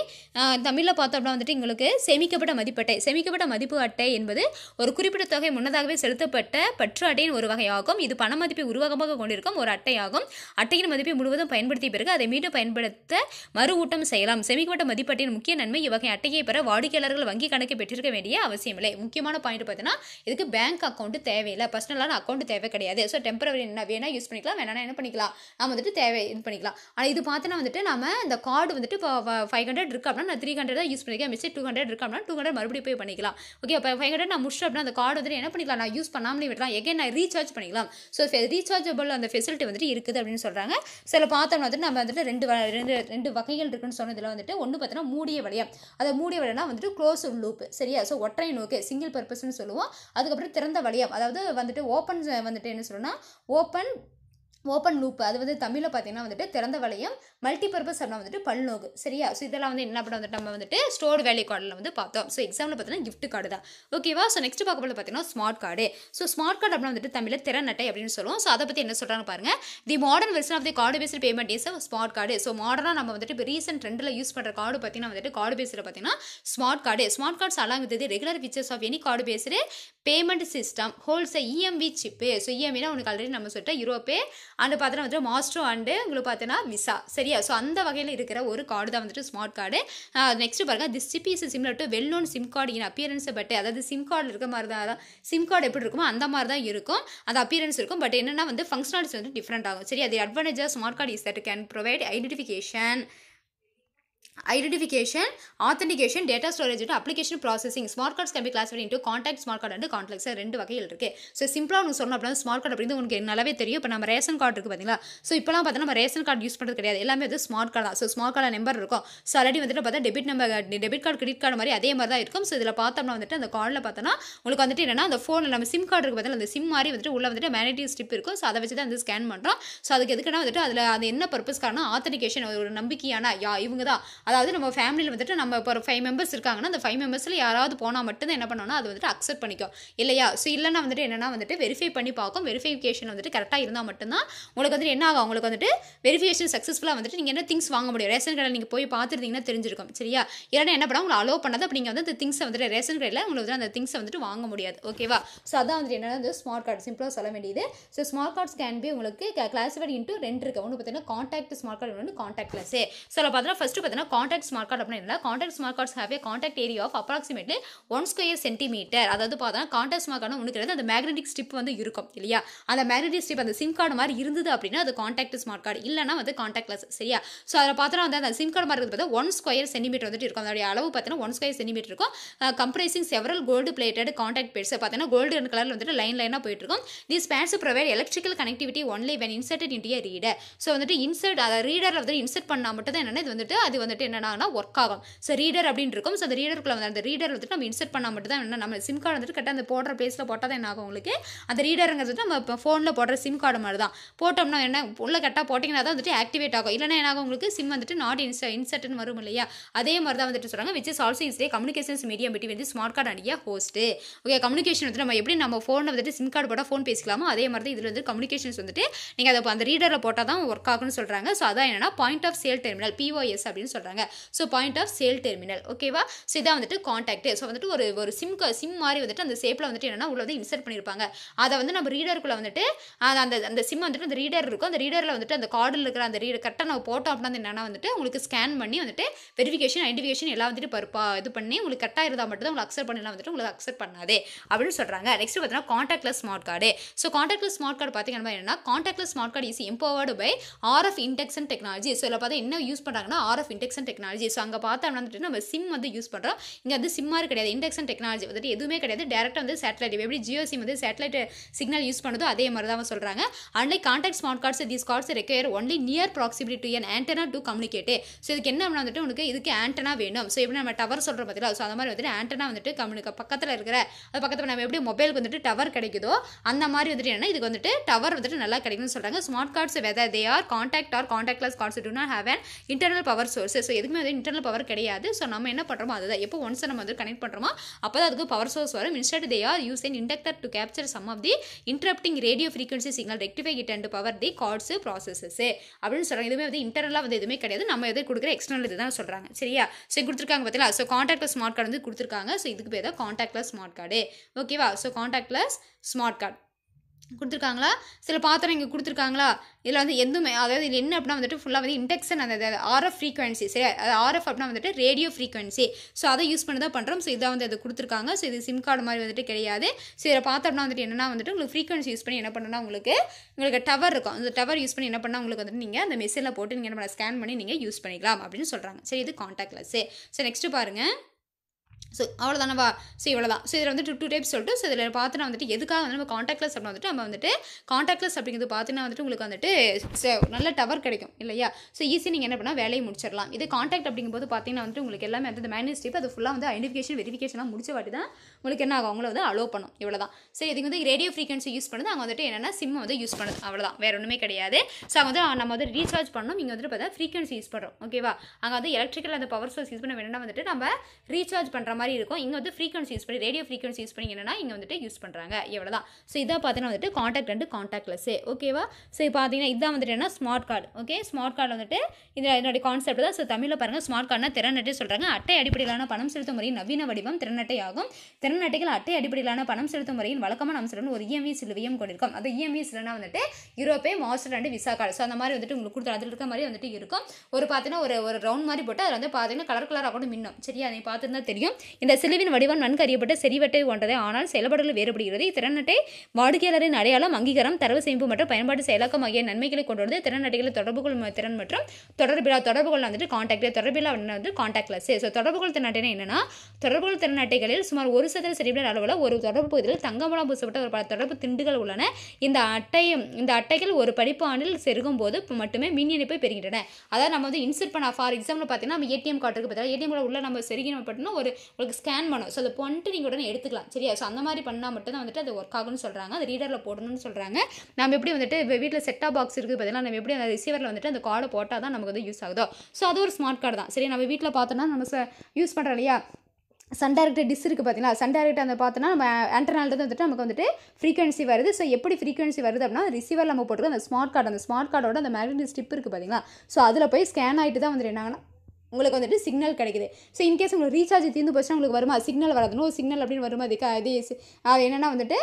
தமிழில் பார்த்தோம் அப்படின்னா வந்துட்டு எங்களுக்கு சேமிக்கப்பட்ட மதிப்பு அட்டை சேமிக்கப்பட்ட மதிப்பு அட்டை என்பது ஒரு குறிப்பிட்ட தொகை முன்னதாகவே செலுத்தப்பட்ட பற்று அட்டையின் ஒரு வகையாகும் இது பண மதிப்பை உருவகமாக கொண்டிருக்கும் ஒரு அட்டையாகும் அட்டையின் மதிப்பை முழுவதும் பயன்படுத்திய பிறகு அதை மீண்டும் பயன்படுத்த மறு ஊட்டம் செய்யலாம் சேமிக்கப்பட்ட மதிப்பு அட்டையின் முக்கிய நன்மை இவ்வகை அட்டையை பெற வாடிக்கையாளர்கள் வங்கி கணக்கு பெற்றிருக்க வேண்டிய அவசியமில்லை முக்கியமான பாயிண்ட் பார்த்தீங்கன்னா இதுக்கு பேங்க் அக்கௌண்ட் தேவையில்லை பர்சனலான அக்கௌண்ட் தேவை கிடையாது ஸோ டெம்பரவரி என்ன வேணால் யூஸ் பண்ணிக்கலாம் வேணா என்ன பண்ணிக்கலாம் நம்ம வந்துட்டு தேவை இது பண்ணிக்கலாம் ஆனால் இது பார்த்தோன்னா வந்துட்டு நம்ம இந்த கார்டு வந்துட்டு இப்போ ஃபைவ் ஹண்ட்ரட் இருக்கு அப்படின்னா நான் த்ரீ ஹண்ட்ரட் தான் யூஸ் பண்ணிக்கலாம் மிஸ்டேக் டூ ஹண்ட்ரட் இருக்கு அப்படின்னா டூ ஹண்ட்ரட் மறுபடியும் பே பண்ணிக்கலாம் ஓகே அப்போ ஃபைவ் ஹண்ட்ரட் நான் முடிச்சு அப்படின்னா அந்த கார்டு வந்துட்டு என்ன பண்ணிக்கலாம் நான் யூஸ் பண்ணாமலே விடலாம் எகைன் நான் ரீசார்ஜ் பண்ணிக்கலாம் ஸோ ரீசார்ஜபிள் அந்த ஃபெசிலிட்டி வந்துட்டு இருக்குது அப்படின்னு சொல்கிறாங்க சில பார்த்தோம்னா வந்துட்டு நம்ம வந்துட்டு ரெண்டு ரெண்டு ரெண்டு வகைகள் இருக்குன்னு சொன்னதில் வந்துட்டு ஒன்று பார்த்தோன்னா மூடிய வளையம் அதை மூடிய வளையம்னா வந்துட்டு க்ளோஸ் லூப் சரியா ஸோ ஒற்றை நோக்கு சிங்கிள் பர்பஸ்ன்னு சொல்லுவோம் அதுக்கப்புறம் திறந்த வளையம் அதாவது வந்துட்டு ஓப்பன் வந்துட்டு என்ன சொல்லணும்னா ஓப்பன் ஓப்பன் லூப் அது வந்து தமிழில் பார்த்தீங்கன்னா வந்துட்டு திறந்த வளையம் பர்பஸ் அப்படின்னா வந்துட்டு பல்நோக்கு சரியா ஸோ இதெல்லாம் வந்து என்ன பண்ண வந்துட்டு நம்ம வந்துட்டு ஸ்டோர் வேலை கார்டில் வந்து பார்த்தோம் ஸோ எக்ஸாம்பிள் பார்த்தீங்கன்னா கிஃப்ட் கார்டு தான் ஓகேவா ஸோ நெக்ஸ்ட் பார்க்க போல பார்த்தீங்கன்னா smart card so smart card அப்படின்னா வந்துட்டு தமிழில் அட்டை அப்படின்னு சொல்லுவோம் ஸோ அதை பற்றி என்ன சொல்கிறாங்க பாருங்க the modern version of the card based payment is smart card so மாடர்னாக நம்ம வந்துட்டு இப்போ ரீசெண்ட் ட்ரெண்டில் யூஸ் பண்ணுற கார்டு பார்த்தீங்கன்னா வந்துட்டு கார்டு பேஸில் பார்த்தீங்கன்னா smart card smart cards along with regular features of any card based payment system holds EMV chip so இஎம்ஐனா உனக்கு ஆல்ரெடி நம்ம சொல்லிட்டு யூரோப்பே அண்டு பார்த்தோன்னா வந்துட்டு மாஸ்ட்ரோ அண்டு உங்களுக்கு பார்த்தோன்னா விசா சரியா ஸோ அந்த வகையில் இருக்கிற ஒரு கார்டு தான் வந்துட்டு ஸ்மார்ட் கார்டு நெக்ஸ்ட் பாருங்கள் this chip is similar to well known SIM card in அப்பியரன்ஸை பட் அதாவது சிம் கார்டு இருக்க மாதிரி தான் அதான் சிம் கார்டு எப்படி இருக்குமோ அந்த மாதிரி தான் இருக்கும் அது அப்பியரன்ஸ் இருக்கும் பட் என்னென்னா வந்து ஃபங்க்ஷனாலிட்டி வந்து டிஃப்ரெண்ட் ஆகும் சரி அது அட்வான்டேஜாக smart card is that can provide identification identification authentication data storage application processing smart cards can be classified into contact smart card and complex ரெண்டு வகையில் இருக்குது ஸோ சிம்பிளாக உனக்கு சொன்னோம் அப்படின்னா ஸ்மார்ட் கார்டு அப்படின்னு உங்களுக்கு நல்லாவே தெரியும் இப்போ நம்ம ரேஷன் கார்டு இருக்குது பார்த்தீங்களா ஸோ இப்போலாம் பார்த்தா நம்ம ரேஷன் கார்டு யூஸ் பண்ணுறது கிடையாது எல்லாமே வந்து ஸ்மார்ட் கார்டு தான் ஸோ ஸ்மார்ட் கார்டு நம்பர் இருக்கும் ஸோ ஆல்ரெடி வந்துட்டு பார்த்தா debit number debit card credit card மாதிரி அதே மாதிரி தான் இருக்கும் ஸோ இதில் பார்த்தோம்னா வந்துட்டு அந்த கார்டில் பார்த்தோன்னா உங்களுக்கு வந்துட்டு என்னன்னா அந்த ஃபோனில் நம்ம சிம் கார்டு இருக்கு பார்த்தா அந்த சிம் மாதிரி வந்துட்டு உள்ள வந்துட்டு மேனேட்டிவ் ஸ்டிப் இருக்கும் ஸோ அதை வச்சு தான் வந்து ஸ்கேன் பண்ணுறோம் ஸோ அதுக்கு எதுக்குன்னா வந்துட்டு அதில் அது என்ன பர்பஸ் பர்பஸ்க்கான ஆத்தனிகேஷன் ஒரு நம்பிக்கையான யா இவங்க தான் அதாவது நம்ம ஃபேமிலியில் வந்துட்டு நம்ம இப்போ ஒரு ஃபைவ் மெம்பர்ஸ் இருக்காங்கன்னா அந்த ஃபைவ் மெம்பர்ஸில் யாராவது போனால் மட்டும்தான் என்ன பண்ணோம்னா அது வந்துட்டு அக்செப்ட் பண்ணிக்கும் இல்லையா ஸோ இல்லைனா வந்துட்டு என்னென்னா வந்துட்டு வெரிஃபை பண்ணி பார்க்கும் வெரிஃபிகேஷன் வந்துட்டு கரெக்டாக இருந்தால் மட்டும்தான் உங்களுக்கு வந்துட்டு என்ன ஆகும் உங்களுக்கு வந்துட்டு வெரிஃபிகேஷன் சக்ஸஸ்ஃபுல்லாக வந்துட்டு நீங்கள் என்ன திங்ஸ் வாங்க முடியும் ரேஷன் கடையில் நீங்கள் போய் பார்த்துருந்தீங்கன்னா தெரிஞ்சிருக்கும் சரியா இல்லைனா என்ன பண்ணால் உங்களை அலோவ் பண்ணாத அப்படி நீங்கள் வந்து அந்த திங்ஸ் வந்துட்டு ரேஷன் கடையில் உங்களுக்கு வந்து அந்த திங்ஸ் வந்துட்டு வாங்க முடியாது ஓகேவா ஸோ அதான் வந்துட்டு என்னென்ன வந்து ஸ்மார்ட் கார்டு சிம்பிளாக சொல்ல வேண்டியது so smart cards can be உங்களுக்கு கிளாஸிஃபைட் இன்ட்டு ரெண்டு இருக்குது ஒன்று பார்த்தீங்கன்னா காண்டாக்ட் ஸ்மார்ட் கார்டு ஒன்று காண்டாக்ட் கிளாஸே ஸோ பார்த்தீங்கன்னா ஃபஸ்ட்டு பார்த்தீங்கன்னா காண்டாக்ட் ஸ்மார்ட் கார்டு அப்படின்னு இல்லை contact smart cards have contact area of approximately one square centimetre அதாவது பார்த்தா காண்டாக்ட் ஸ்மார்ட் கார்டு ஒன்று கிடையாது அந்த மேக்னெட்டிக் ஸ்ட்ரிப் வந்து இருக்கும் இல்லையா அந்த மேக்னெட்டிக் ஸ்டிப் அந்த சிம் கார்டு மாதிரி இருந்தது அப்படின்னா அது காண்டாக்ட் ஸ்மார்ட் கார்டு இல்லைனா வந்து காண்டாக்ட்லெஸ் சரியா ஸோ அதில் பார்த்தோன்னா வந்து அந்த சிம் கார்டு மாதிரி இருக்கிறது ஒன் ஸ்கொயர் சென்டிமீட்டர் வந்துட்டு இருக்கும் அதோடைய அளவு பார்த்தீங்கன்னா ஒன் ஸ்கொயர் சென்டிமீட்டர் இருக்கும் comprising several gold plated contact pads பார்த்தீங்கன்னா கோல்டு கலரில் வந்துட்டு லைன் லைனாக போயிட்டு இருக்கும் these pads provide electrical connectivity only when insert in reader so வந்துட்டு இன்சர்ட் அதை ரீடரில் வந்து இன்சர்ட் பண்ணால் மட்டும் தான் என்னென்னா இது வந்துட்டு அது வந்துட்டு என்னன்னா ஒர்க் ஆகும் ஸோ ரீடர் அப்படின்னு இருக்கும் ஸோ அந்த ரீடருக்குள்ள வந்து அந்த ரீடர் வந்துட்டு நம்ம இன்சர்ட் பண்ணால் மட்டும் தான் என்ன நம்ம சிம் கார்டு வந்துட்டு கரெக்டாக அந்த போடுற பிளேஸில் போட்டால் தான் என்ன ஆகும் உங்களுக்கு அந்த ரீடருங்கிறது வந்து நம்ம இப்போ ஃபோனில் போடுற சிம் கார்டு மாதிரி தான் போட்டோம்னா என்ன உள்ள கரெக்டாக போட்டிங்கன்னா தான் வந்துட்டு ஆக்டிவேட் ஆகும் இல்லைன்னா என்ன ஆகும் உங்களுக்கு சிம் வந்துட்டு நாட் இன்ச இன்சர்ட்னு வரும் இல்லையா அதே மாதிரி தான் வந்துட்டு சொல்கிறாங்க which is also is communications medium பிட்டி வந்து smart card and host okay communication வந்து நம்ம எப்படி நம்ம ஃபோனில் வந்துட்டு சிம் கார்டு போட்டால் ஃபோன் பேசிக்கலாமோ அதே மாதிரி தான் இதில் வந்து கம்யூனிகேஷன்ஸ் வந்துட்டு நீங்கள் அதை அந்த ரீடரில் போட்டால் தான் ஒர்க் ஆகும்னு சொல்கிறாங்க ஸோ அதான் என்னன்னா point of sale terminal POS அப்படின்னு சொல்கிறாங்க சொல்கிறாங்க so point of sale terminal ஓகேவா ஸோ இதான் வந்துட்டு காண்டாக்ட் ஸோ வந்துட்டு ஒரு ஒரு சிம் சிம் மாதிரி வந்துட்டு அந்த சேப்பில் வந்துட்டு என்னென்னா உள்ள வந்து இன்சர்ட் பண்ணியிருப்பாங்க அதை வந்து நம்ம ரீடருக்குள்ளே வந்துட்டு அந்த அந்த சிம் வந்துட்டு அந்த ரீடர் இருக்கும் அந்த ரீடரில் வந்துட்டு அந்த கார்டில் இருக்கிற அந்த ரீடர் கரெக்டாக நம்ம போட்டோம் அப்படின்னா என்னென்னா வந்துட்டு உங்களுக்கு ஸ்கேன் பண்ணி வந்துட்டு வெரிஃபிகேஷன் ஐடென்டிஃபிகேஷன் எல்லாம் வந்துட்டு பருப்பா இது பண்ணி உங்களுக்கு கரெக்டாக இருந்தால் மட்டும் தான் உங்களுக்கு அக்செப்ட் பண்ணலாம் வந்துட்டு உங்களுக்கு அக்செப்ட் பண்ணாதே அப்படின்னு சொல்கிறாங்க நெக்ஸ்ட் பார்த்தீங்கன்னா contactless smart card so contactless smart card பார்த்தீங்கன்னா என்ன contactless smart card is empowered by of index and technology so இதில் பார்த்தா என்ன யூஸ் பண்ணுறாங்கன்னா of index induction technology so அங்கே பார்த்தா வந்துட்டு நம்ம சிம் வந்து யூஸ் பண்ணுறோம் இங்கே வந்து சிம்மாரு கிடையாது இண்டக்ஷன் டெக்னாலஜி வந்துட்டு எதுவுமே கிடையாது டேரெக்டாக வந்து சேட்டலைட் எப்படி ஜியோ சிம் வந்து சேட்டலைட் சிக்னல் யூஸ் பண்ணதோ அதே மாதிரி தான் சொல்கிறாங்க unlike contact smart cards these cards require only near proximity to an antenna to communicate so இதுக்கு என்ன வந்துட்டு உனக்கு இதுக்கு ஆண்டனா வேணும் ஸோ எப்படி நம்ம டவர் சொல்கிற பார்த்தீங்களா ஸோ அந்த மாதிரி வந்துட்டு ஆண்டனா வந்துட்டு கம்யூனிக்க பக்கத்தில் இருக்கிற அது பக்கத்தில் நம்ம எப்படி மொபைலுக்கு வந்துட்டு டவர் கிடைக்குதோ அந்த மாதிரி வந்துட்டு என்னன்னா இதுக்கு வந்துட்டு டவர் வந்துட்டு நல்லா கிடைக்கும்னு சொல்கிறாங்க smart cards whether they are contact or contactless cards do not have and internal power source so எதுக்குமே வந்து இன்டர்னல் பவர் கிடையாது ஸோ நம்ம என்ன பண்ணுறோமோ அதுதான் எப்போ ஒன்ஸ் நம்ம வந்து கனெக்ட் பண்ணுறோமோ அப்போ தான் அதுக்கு பவர் சோர்ஸ் வரும் instead they are use in inductor to capture some of the interrupting radio frequency signal rectify it and power the cards processes அப்படின்னு சொல்கிறாங்க எதுவுமே வந்து இன்டர்னலாக வந்து எதுவுமே கிடையாது நம்ம எது கொடுக்குற எக்ஸ்டர்னல் இது தான் சொல்கிறாங்க சரியா ஸோ கொடுத்துருக்காங்க பார்த்தீங்களா ஸோ காண்டாக்ட் ஸ்மார்ட் கார்டு வந்து கொடுத்துருக்காங்க ஸோ இதுக்கு பேர் தான் காண்டாக்ட்லெஸ் ஸ்மார்ட் கார்டு ஓகேவா ஸோ காண்டாக்ட்லெஸ் ஸ்மார்ட் கார்டு கொடுத்துருக்காங்களா சில பாத்திரம் இங்கே கொடுத்துருக்காங்களா இதில் வந்து எதுவுமே அதாவது இது என்ன அப்படின்னா வந்துட்டு ஃபுல்லாக வந்து இண்டெக்ஷன் அந்த ஆர்எஃப் ஃப்ரீக்வன்சி சரி அது ஆர்எஃப் அப்படின்னா வந்துட்டு ரேடியோ ஃப்ரீக்வன்சி ஸோ அதை யூஸ் பண்ணி தான் பண்ணுறோம் ஸோ இதை வந்து அது கொடுத்துருக்காங்க ஸோ இது சிம் கார்டு மாதிரி வந்துட்டு கிடையாது ஸோ பார்த்தோம் அப்படின்னா வந்துட்டு என்னென்னா வந்துட்டு உங்களுக்கு ஃப்ரீக்வன்சி யூஸ் பண்ணி என்ன பண்ணால் உங்களுக்கு உங்களுக்கு டவர் இருக்கும் அந்த டவர் யூஸ் பண்ணி என்ன பண்ணால் உங்களுக்கு வந்துட்டு நீங்கள் அந்த மெசேஜில் போட்டு நீங்கள் என்ன பண்ண ஸ்கேன் பண்ணி நீங்கள் யூஸ் பண்ணிக்கலாம் அப்படின்னு சொல்கிறாங்க சரி இது கான்டாக்ட்லஸ்ஸு ஸோ நெக்ஸ்ட்டு பாருங்கள் ஸோ அவ்வளோதானவா ஸோ இவ்வளோ தான் ஸோ இதில் வந்துட்டு டூ டைப்ஸ் சொல்லிட்டு ஸோ இதில் பார்த்துனா வந்துட்டு எதுக்காக வந்து நம்ம காண்டாக்ட்லெஸ் அப்படின்னு வந்துட்டு நம்ம வந்துட்டு காண்டாக்ட்லெஸ் அப்படிங்கிறது பார்த்தீங்கன்னா வந்துட்டு உங்களுக்கு வந்துட்டு நல்ல டவர் கிடைக்கும் இல்லையா ஸோ ஈஸி நீங்கள் என்ன பண்ணால் வேலையை முடிச்சிடலாம் இது காண்டாக்ட் அப்படிங்கும்போது பார்த்தீங்கன்னா வந்துட்டு உங்களுக்கு எல்லாமே வந்து மேனேஜ் டைப் அது ஃபுல்லாக வந்து ஐடென்டிஃபிகேஷன் வெரிஃபிகேஷன்லாம் முடிச்ச வாட்டி தான் உங்களுக்கு என்ன ஆகும் அவங்கள வந்து அலோவ் பண்ணும் இவ்வளோ தான் ஸோ இதுக்கு வந்து ரேடியோ ஃப்ரீக்வன்சி யூஸ் பண்ணுது அவங்க வந்துட்டு என்னென்னா சிம்மை வந்து யூஸ் பண்ணுது அவ்வளோதான் வேறு ஒன்றுமே கிடையாது ஸோ அவங்க வந்து நம்ம வந்து ரீசார்ஜ் பண்ணணும் இங்கே வந்துட்டு பார்த்தா ஃப்ரீக்வன்சி யூஸ் பண்ணுறோம் ஓகேவா அங்கே வந்து எலக்ட்ரிக்கல் அந்த பவர் சோர்ஸ் யூஸ் பண்ண வேணும்னா வந்துட்டு நம்ம ரீசார்ஜ் பண்ணுறோம் பண்ணுற மாதிரி இருக்கும் இங்கே வந்து ஃப்ரீக்வன்சி யூஸ் பண்ணி ரேடியோ ஃப்ரீக்வன்சி யூஸ் பண்ணி என்னன்னா இங்கே வந்துட்டு யூஸ் பண்ணுறாங்க எவ்வளோ தான் ஸோ இதாக பார்த்தீங்கன்னா வந்துட்டு காண்டாக்ட் ரெண்டு காண்டாக்ட்லெஸ்ஸு ஓகேவா ஸோ பார்த்தீங்கன்னா இதான் வந்துட்டு என்ன smart card okay smart card வந்துட்டு இதில் என்னுடைய கான்செப்ட் தான் ஸோ தமிழில் பாருங்கள் ஸ்மார்ட் கார்டுனா திறனட்டை சொல்கிறாங்க அட்டை அடிப்படையிலான பணம் செலுத்தும் முறையின் நவீன வடிவம் திறனட்டை ஆகும் திறனட்டைகள் அட்டை அடிப்படையிலான பணம் செலுத்தும் முறையின் வழக்கமாக நம்ம ஒரு இஎம்ஐ சிலுவையும் கொண்டிருக்கும் அது இஎம்ஐ சிலனா வந்துட்டு Europay master and Visa card so அந்த மாதிரி வந்துட்டு உங்களுக்கு கொடுத்து அதில் இருக்க மாதிரி வந்துட்டு இருக்கும் ஒரு பார்த்தீங்கன்னா ஒரு ஒரு ரவுண்ட் மாதிரி போட்டு அதில் வந்து பார்த்தீங்கன்னா கலர் கலராக கூட மின்னும் சரியா அதை பார்த்துருந்தா தெரியும் இந்த சிலுவின் வடிவம் நன்கு அறியப்பட்ட செறிவட்டை போன்றதை ஆனால் செயல்பாடுகள் வேறுபடுகிறது இத்திறனட்டை வாடிக்கையாளரின் அடையாளம் அங்கீகாரம் தரவு சேமிப்பு மற்றும் பயன்பாட்டு செயலாக்கம் ஆகிய நன்மைகளை கொண்டு வந்து திறனட்டைகளை தொடர்பு கொள்ளும் திறன் மற்றும் தொடர்பிலா தொடர்புகள் வந்துட்டு காண்டாக்ட் தொடர்பிலா வந்து காண்டாக்ட்ல லெஸ் ஸோ தொடர்புகள் திறனட்டைனா என்னன்னா தொடர்புகள் திறனட்டைகளில் சுமார் ஒரு சதவீத செறிவிட அளவில் ஒரு தொடர்பு பகுதியில் தங்கமூலம் பூசப்பட்ட ஒரு பல தொடர்பு திண்டுகள் உள்ளன இந்த அட்டை இந்த அட்டைகள் ஒரு படிப்பு ஆண்டில் செருகும் போது மட்டுமே மின் இணைப்பை பெறுகின்றன அதாவது நம்ம வந்து இன்சர்ட் பண்ண ஃபார் எக்ஸாம்பிள் பார்த்தீங்கன்னா நம்ம ஏடிஎம் கார்டுக்கு பார்த்தா ஏடிஎம் கார்டு உள்ள நம்ம செருகி அப்படின்னா ஒரு உங்களுக்கு ஸ்கேன் பண்ணும் ஸோ அதை பண்ணிட்டு நீங்கள் உடனே எடுத்துக்கலாம் சரியா ஸோ அந்த மாதிரி பண்ணால் மட்டும் தான் வந்துட்டு அது ஒர்க் ஆகும்னு சொல்கிறாங்க அது ரீடரில் போடணும்னு சொல்கிறாங்க நம்ம எப்படி வந்துட்டு வீட்டில் செட்டாக பாக்ஸ் இருக்குது பார்த்தீங்கன்னா நம்ம எப்படி அந்த ரிசீவரில் வந்துட்டு அந்த கார்டை போட்டால் தான் நமக்கு வந்து யூஸ் ஆகுதோ ஸோ அது ஒரு ஸ்மார்ட் கார்டு தான் சரி நம்ம வீட்டில் பார்த்தோன்னா நம்ம யூஸ் பண்ணுறோம் இல்லையா சன் டேரக்டர் டிஸ் இருக்குது பார்த்தீங்களா சன் டேரக்டர் அந்த பார்த்தோன்னா நம்ம ஆண்டனால்ட்டு வந்துட்டு நமக்கு வந்துட்டு ஃப்ரீக்வன்சி வருது ஸோ எப்படி ஃப்ரீக்வன்சி வருது அப்படின்னா ரிசீவர் நம்ம போட்டுருக்கோம் அந்த ஸ்மார்ட் கார்டு அந்த ஸ்மார்ட் கார்டோட அந்த மேக்னெட்டிக் ஸ்டிப் இருக்குது பார்த்தீங்களா ஸோ அதில் போய் ஸ்கேன் ஆகிட்டு தான் வந்துட்டு என்னங்கன்னா உங்களுக்கு வந்துட்டு சிக்னல் கிடைக்குது ஸோ இன்கேஸ் உங்களுக்கு ரீசார்ஜ் தீர்ந்து போச்சுன்னா உங்களுக்கு வருமா சிக்னல் வராதுன்னு ஒரு சிக்னல் அப்படின்னு வருமா அதுக்கு அது அது என்னென்னா வந்துட்டு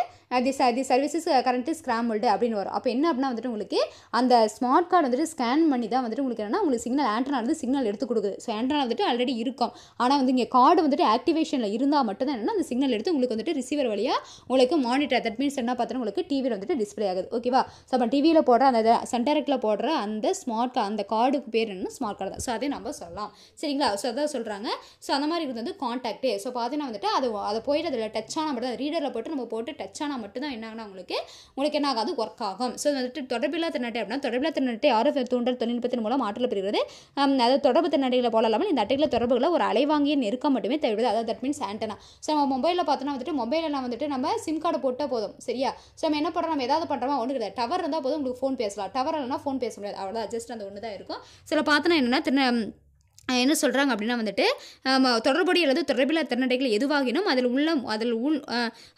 this the services current is scrambled அப்படின்னு வரும் அப்போ என்ன அப்படின்னா வந்துட்டு உங்களுக்கு அந்த ஸ்மார்ட் கார்டு வந்துட்டு ஸ்கேன் பண்ணி தான் வந்துட்டு உங்களுக்கு என்னன்னா உங்களுக்கு சிக்னல் ஆண்டனா வந்து சிக்னல் எடுத்து கொடுக்குது ஸோ ஆண்டனா வந்துட்டு ஆல்ரெடி இருக்கும் ஆனால் வந்து இங்கே கார்டு வந்துட்டு ஆக்டிவேஷனில் இருந்தால் மட்டும் தான் என்னன்னா அந்த சிக்னல் எடுத்து உங்களுக்கு வந்துட்டு ரிசீவர் வழியாக உங்களுக்கு மானிட்டர் தட் மீன்ஸ் என்ன பார்த்தா உங்களுக்கு டிவியில் வந்துட்டு டிஸ்பிளே ஆகுது ஓகேவா ஸோ அப்போ டிவியில் போடுற அந்த சென்டரக்கில் போடுற அந்த ஸ்மார்ட் அந்த கார்டுக்கு பேர் என்ன ஸ்மார்ட் கார்டு தான் ஸோ அதே நம்ம சொல்லலாம் சரிங்களா ஸோ அதான் சொல்கிறாங்க ஸோ அந்த மாதிரி இருக்கிறது வந்து கான்டாக்ட்டு ஸோ பார்த்தீங்கன்னா வந்துட்டு அது அதை போயிட்டு அதில் டச் ஆனால் மட்டும் ரீடரில் போட்டு நம்ம போட்டு டச் ஆனால் மட்டும்தான் என்னாகனா உங்களுக்கு உங்களுக்கு என்ன ஆகாது ஒர்க் ஆகும் ஸோ வந்துட்டு தொடர்பில்லா திறனாட்டை அப்படின்னா தொடர்பில்லா திறனாட்டை ஆர்எஃப் தூண்டல் தொழில்நுட்பத்தின் மூலம் பெறுகிறது அதாவது தொடர்பு திறனாட்டிகளை போல இல்லாமல் இந்த அட்டைகளை தொடர்புகளை ஒரு அலைவாங்கிய நெருக்கம் மட்டுமே தேவைப்படுது அதாவது தட் மீன்ஸ் ஆண்டனா ஸோ நம்ம மொபைலில் பார்த்தோன்னா வந்துட்டு மொபைலெலாம் வந்துட்டு நம்ம சிம் கார்டு போட்டால் போதும் சரியா ஸோ நம்ம என்ன பண்ணுறோம் நம்ம ஏதாவது பண்ணுறோமா ஒன்று கிடையாது டவர் இருந்தால் போதும் உங்களுக்கு ஃபோன் பேசலாம் டவர் இல்லைனா ஃபோன் பேச முடியாது அவ்வளோதான் ஜஸ்ட் அந்த ஒன்று தான் இருக்கும் சில பார்த்தோன்னா என்னென்னா என்ன சொல்கிறாங்க அப்படின்னா வந்துட்டு தொடர்புடைய அல்லது தொடர்பில்லா திறனடைகள் எதுவாகினும் அதில் உள்ள அதில் உள்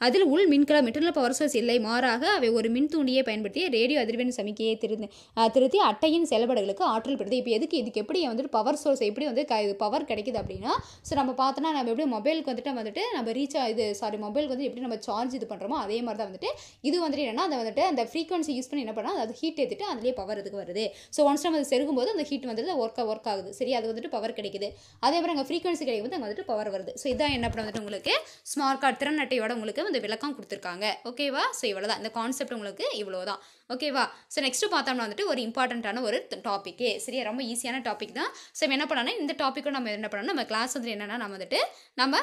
அதில் உள் மின்கலம் இன்டர்னல் பவர் சோர்ஸ் இல்லை மாறாக அவை ஒரு மின் தூண்டியை பயன்படுத்தி ரேடியோ அதிர்வெண் சமிக்கையை திருந்து திருத்தி அட்டையின் செயல்பாடுகளுக்கு ஆற்றல் பெறுது இப்போ எதுக்கு இதுக்கு எப்படி வந்துட்டு பவர் சோர்ஸ் எப்படி வந்து பவர் கிடைக்குது அப்படின்னா ஸோ நம்ம பார்த்தோன்னா நம்ம எப்படி மொபைலுக்கு வந்துட்டு வந்துட்டு நம்ம ரீச் இது சாரி மொபைலுக்கு வந்து எப்படி நம்ம சார்ஜ் இது பண்ணுறோமோ அதே மாதிரி தான் வந்துட்டு இது வந்துட்டு என்னென்னா அதை வந்துட்டு அந்த ஃப்ரீக்வன்சி யூஸ் பண்ணி என்ன பண்ணால் அது ஹீட் ஏற்றிட்டு அதிலேயே பவர் இதுக்கு வருது ஸோ ஒன்ஸ் நம்ம அது செருகும்போது அந்த ஹீட் வந்துட்டு ஒர்க் ஒர்க் ஆகுது சரி அது வந்துட்டு பவர் கிடைக்குது அதே மாதிரி அங்கே ஃப்ரீக்வன்சி கிடைக்கும் போது அங்கே வந்துட்டு பவர் வருது ஸோ இதான் என்ன பண்ண வந்துட்டு உங்களுக்கு ஸ்மார்ட் கார்டு திறன் அட்டையோட உங்களுக்கு வந்து விளக்கம் கொடுத்துருக்காங்க ஓகேவா ஸோ இவ்வளோ தான் இந்த கான்செப்ட் உங்களுக்கு இவ்வளோ தான் ஓகேவா ஸோ நெக்ஸ்ட்டு பார்த்தோம்னா வந்துட்டு ஒரு இம்பார்ட்டண்ட்டான ஒரு டாப்பிக்கே சரியா ரொம்ப ஈஸியான டாபிக் தான் ஸோ என்ன பண்ணோன்னா இந்த டாப்பிக்கும் நம்ம என்ன பண்ணணும் நம்ம கிளாஸ் வந்து என்னென்னா நம்ம வந்துட்டு நம்ம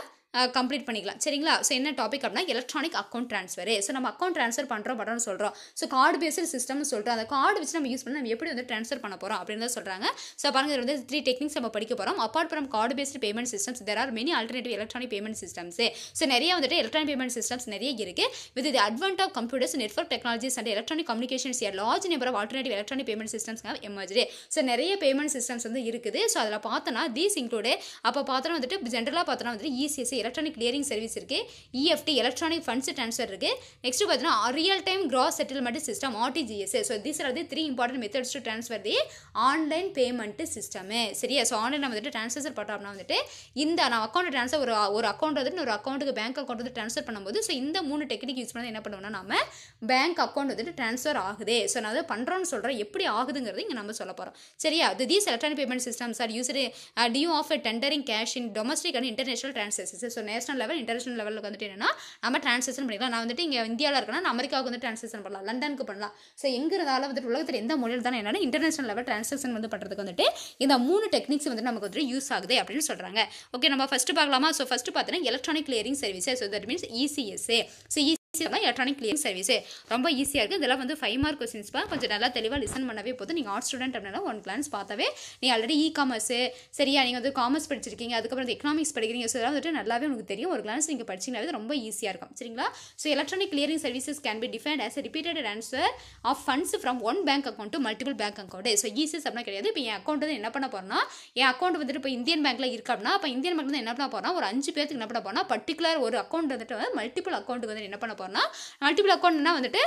கம்ப்ளீட் பண்ணிக்கலாம் சரிங்களா ஸோ என்ன டாபிக் அப்படின்னா எலக்ட்ரானிக் அக்கௌண்ட் ட்ரான்ஸ்ஃபர் ஸோ நம்ம அக்கௌண்ட் ட்ரான்ஸ்ஃபர் பண்ணுறோம் பண்ணுறோம்னு சொல்கிறோம் ஸோ கார்டு பேஸ்டு சிஸ்டம்னு சொல்கிறோம் அந்த கார்டு வச்சு நம்ம யூஸ் பண்ணி நம்ம எப்படி வந்து ட்ரான்ஸ்ஃபர் பண்ண போகிறோம் அப்படின்னு தான் சொல்கிறாங்க ஸோ பாருங்கள் வந்து த்ரீ டெக்னிக்ஸ் நம்ம படிக்க போகிறோம் apart from card based payment systems there are many alternative electronic payment systems so நிறைய வந்துட்டு எலக்ட்ரானிக் பேமெண்ட் சிஸ்டம்ஸ் நிறைய இருக்குது with the advent of computers network technologies and electronic communications a large number of alternative electronic payment systems emerged so நிறைய payment systems வந்து இருக்குது so அதில் பார்த்தோன்னா these include அப்போ பார்த்தோன்னா வந்துட்டு ஜென்ரலாக பார்த்தோன்னா வந்துட்டு ECSC e electronic clearing service இருக்குது இஎஃப்டி எலக்ட்ரானிக் ஃபண்ட்ஸ் ட்ரான்ஸ்ஃபர் இருக்குது நெக்ஸ்ட் பார்த்தீங்கன்னா real time gross settlement system RTGS so these are the three important methods to transfer the online payment system சரியா ஸோ ஆன்லைன் வந்துட்டு transfer அப்படின்னா வந்துட்டு இந்த நான் account transfer ஒரு ஒரு அக்கௌண்ட் வந்துட்டு ஒரு அக்கௌண்ட்டுக்கு பேங்க் அக்கௌண்ட் வந்து ட்ரான்ஸ்ஃபர் பண்ணும்போது ஸோ இந்த மூணு டெக்னிக் யூஸ் பண்ணி என்ன பண்ணுவோம்னா நம்ம பேங்க் அக்கௌண்ட் வந்துட்டு ட்ரான்ஸ்ஃபர் ஆகுது ஸோ நான் அதை பண்ணுறோன்னு சொல்கிறேன் எப்படி ஆகுதுங்கிறது இங்கே நம்ம சொல்ல போகிறோம் சரியா these electronic payment system are use due of tendering cash in domestic and international transactions so national level international லெவலில் வந்துட்டு என்னன்னா நம்ம ட்ரான்ஸ்லேஷன் பண்ணிக்கலாம் நான் வந்துட்டு இங்கே இந்தியாவில் இருக்கேன்னா அமெரிக்காவுக்கு வந்து ட்ரான்ஸ்லேஷன் பண்ணலாம் லண்டனுக்கு பண்ணலாம் ஸோ எங்கிறதால வந்துட்டு உலகத்தில் எந்த மொழியில் தான் என்னன்னா இன்டர்நேஷனல் லெவல் ட்ரான்ஸ்லேஷன் வந்து பண்ணுறதுக்கு வந்துட்டு இந்த மூணு டெக்னிக்ஸ் வந்து நமக்கு வந்துட்டு யூஸ் ஆகுது அப்படின்னு சொல்கிறாங்க ஓகே நம்ம ஃபஸ்ட்டு பார்க்கலாமா ஸோ ஃபஸ்ட்டு பார்த்தீங்கன்னா electronic clearing service so that means ECSA so electronic clearing service ரொம்ப ஈஸியாக இருக்குது இதெல்லாம் வந்து ஃபைவ் மார்க் கொஸ்டின்ஸ் தான் கொஞ்சம் நல்லா தெளிவாக லிசன் பண்ணவே போதும் நீங்கள் ஆர்ட் ஸ்டூடெண்ட் அப்படின்னா ஒன் கிளான்ஸ் பார்த்தாவே நீ ஆல்ரெடி இ காமர்ஸு சரியா நீங்கள் வந்து காமர்ஸ் படிச்சிருக்கீங்க அதுக்கப்புறம் எக்கனாமிக்ஸ் படிக்கிறீங்க ஸோ இதெல்லாம் வந்துட்டு நல்லாவே உங்களுக்கு தெரியும் ஒரு கிளான்ஸ் நீங்கள் படிச்சிங்கனாவே ரொம்ப ஈஸியாக இருக்கும் சரிங்களா so electronic clearing services can be defined as repeated answer of funds from one bank account to multiple bank account so ECS அப்படின்னா கிடையாது இப்போ என் அக்கௌண்ட் வந்து என்ன பண்ண போகிறோம்னா என் அக்கௌண்ட் வந்துட்டு இப்போ இந்தியன் பேங்க்கில் இருக்கு அப்படின்னா இப்போ இந்தியன் பேங்க் வந்து என்ன பண்ண போகிறோம் ஒரு அஞ்சு பேருக்கு என்ன பண்ண போனால் பர்டிகுலர் ஒரு அக்கௌண்ட் வந்துட்டு மல்டிபிள் அக்கௌண்ட் வந்து என்ன பண்ண போகிறோம் அக்கௌண்ட்னா மல்டிபிள் அக்கௌண்ட்னா வந்துட்டு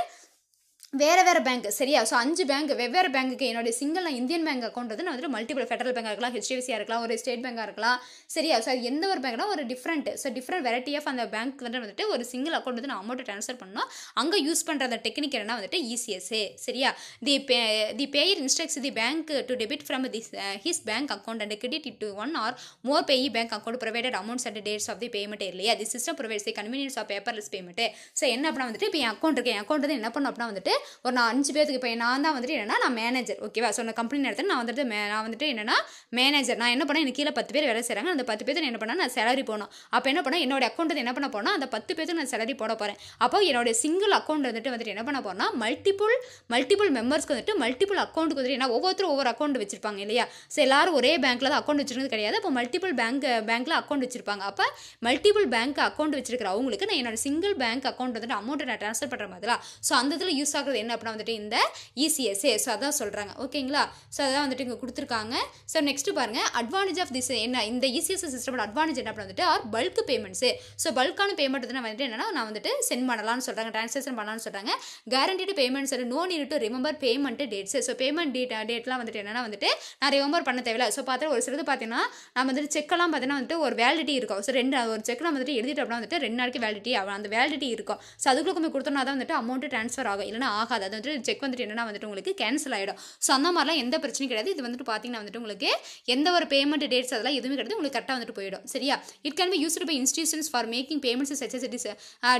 வேறு வேறு பேங்க் சரியா ஸோ அஞ்சு பேங்க் வெவ்வேறு பேங்க்குக்கு என்னுடைய சிங்கிள் நான் இந்தியன் பேங்க் அக்கௌண்ட் வந்து நான் வந்து மல்டிபிள் ஃபெடரல் பேங்காக இருக்கலாம் ஹெச்டிஎஃப்சியாக இருக்கலாம் ஒரு ஸ்டேட் பேங்காக இருக்கலாம் சரியா ஸோ அது எந்த ஒரு பேங்க்னா ஒரு different so different variety of அந்த பேங்க் வந்து வந்துட்டு ஒரு சிங்கிள் அக்கௌண்ட் வந்து நான் அமௌண்ட் ட்ரான்ஸ்ஃபர் பண்ணோம் அங்கே யூஸ் பண்ணுற அந்த டெக்னிக் என்ன வந்துட்டு இசிஎஸ்ஏ e சரியா the pay the payer instructs the bank to debit from the his bank account and credit to one or more payee bank account provided amounts and dates of the payment இல்லையா the system provides the convenience of paperless payment so என்ன அப்படின்னா வந்துட்டு இப்போ என் account இருக்கு என் account வந்து என்ன பண்ணும் அப்படின்னா வந்துட்டு ஒரு நான் அஞ்சு பேருக்கு இப்போ நான் தான் வந்துட்டு என்னன்னா நான் மேனேஜர் ஓகேவா ஸோ நான் கம்பெனி நடத்துகிறேன் நான் வந்துட்டு மே நான் வந்துட்டு என்னன்னா மேனேஜர் நான் என்ன பண்ணேன் எனக்கு கீழே பத்து பேர் வேலை செய்கிறாங்க அந்த பத்து பேர் என்ன பண்ணால் நான் சேலரி போனோம் அப்போ என்ன பண்ணால் என்னோடய அக்கௌண்ட் என்ன பண்ண போனால் அந்த பத்து பேருக்கு நான் சேலரி போட போகிறேன் அப்போ என்னோடய சிங்கிள் அக்கௌண்ட் வந்துட்டு வந்துட்டு என்ன பண்ண போனால் மல்டிபிள் மல்டிபிள் மெம்பர்ஸ்க்கு வந்துட்டு மல்டிபிள் அக்கௌண்ட்டுக்கு வந்துட்டு ஏன்னா ஒவ்வொருத்தரும் ஒவ்வொரு அக்கௌண்ட் வச்சிருப்பாங்க இல்லையா ஸோ எல்லாரும் ஒரே பேங்க்கில் தான் அக்கௌண்ட் வச்சிருக்கிறது கிடையாது அப்போ மல்டிபிள் பேங்க் பேங்க்கில் அக்கௌண்ட் வச்சிருப்பாங்க அப்போ மல்டிபிள் பேங்க் அக்கௌண்ட் வச்சிருக்கிற அவங்களுக்கு நான் என்னோட சிங்கிள் பேங்க் அக்கௌண்ட் வந்துட்டு அமௌண்ட்டை நான் ட்ரான்ஸ்ஃபர் பண்ணுற மாதிரிலாம் ஸோ அந்த இதில் யூஸ் ஆகிற மாணவர்கள் என்ன அப்படின்னா வந்துட்டு இந்த இசிஎஸ்ஏ e ஸோ அதான் சொல்கிறாங்க ஓகேங்களா ஸோ அதான் வந்துட்டு இங்கே கொடுத்துருக்காங்க ஸோ நெக்ஸ்ட் பாருங்கள் அட்வான்டேஜ் ஆஃப் திஸ் என்ன இந்த இசிஎஸ் சிஸ்டமோட அட்வான்டேஜ் என்ன அப்படின்னா வந்துட்டு ஆர் பல்க் பேமெண்ட்ஸு ஸோ பல்கான பேமெண்ட் நான் வந்துட்டு என்னன்னா நான் வந்துட்டு சென்ட் பண்ணலாம்னு சொல்கிறாங்க ட்ரான்ஸ்லேஷன் பண்ணலாம்னு சொல்கிறாங்க guaranteed payments no need to remember payment dates so payment date டேட்லாம் வந்துட்டு என்னென்னா வந்துட்டு நான் ரிமெம்பர் பண்ண தேவையில்ல ஸோ பார்த்தா ஒரு சிலது பார்த்தீங்கன்னா நான் வந்துட்டு செக்கெல்லாம் பார்த்தீங்கன்னா வந்துட்டு ஒரு வேலிட்டி இருக்கும் ஸோ ரெண்டு ஒரு செக் நம்ம வந்துட்டு எழுதிட்டு அப்படின்னா வந்துட்டு ரெண்டு நாளைக்கு வேலிட்டி ஆகும் அந்த வேலிட்டி இருக்கும் ஸோ அதுக்குள்ளே போய் கொடுத்தோம்னா தான் வந்துட்டு அமௌண்ட் ட்ரான்ஸ்ஃபர் ஆகும் இல்லைனா ஆகாது அது வந்துட்டு செக் வந்துட்டு என்னென்னா வந்துட்டு உங்களுக்கு கேன்சல் ஆகிடும் ஸோ அந்த மாதிரிலாம் எந்த பிரச்சனையும் கிடையாது இது வந்துட்டு பார்த்தீங்கன்னா வந்துட்டு உங்களுக்கு எந்த ஒரு பேமெண்ட் டேட்ஸ் அதெல்லாம் எதுவுமே கிடையாது உங்களுக்கு கரெக்டாக வந்துட்டு போயிடும் சரியா it can be used by institutions for making payments such as டிஸ்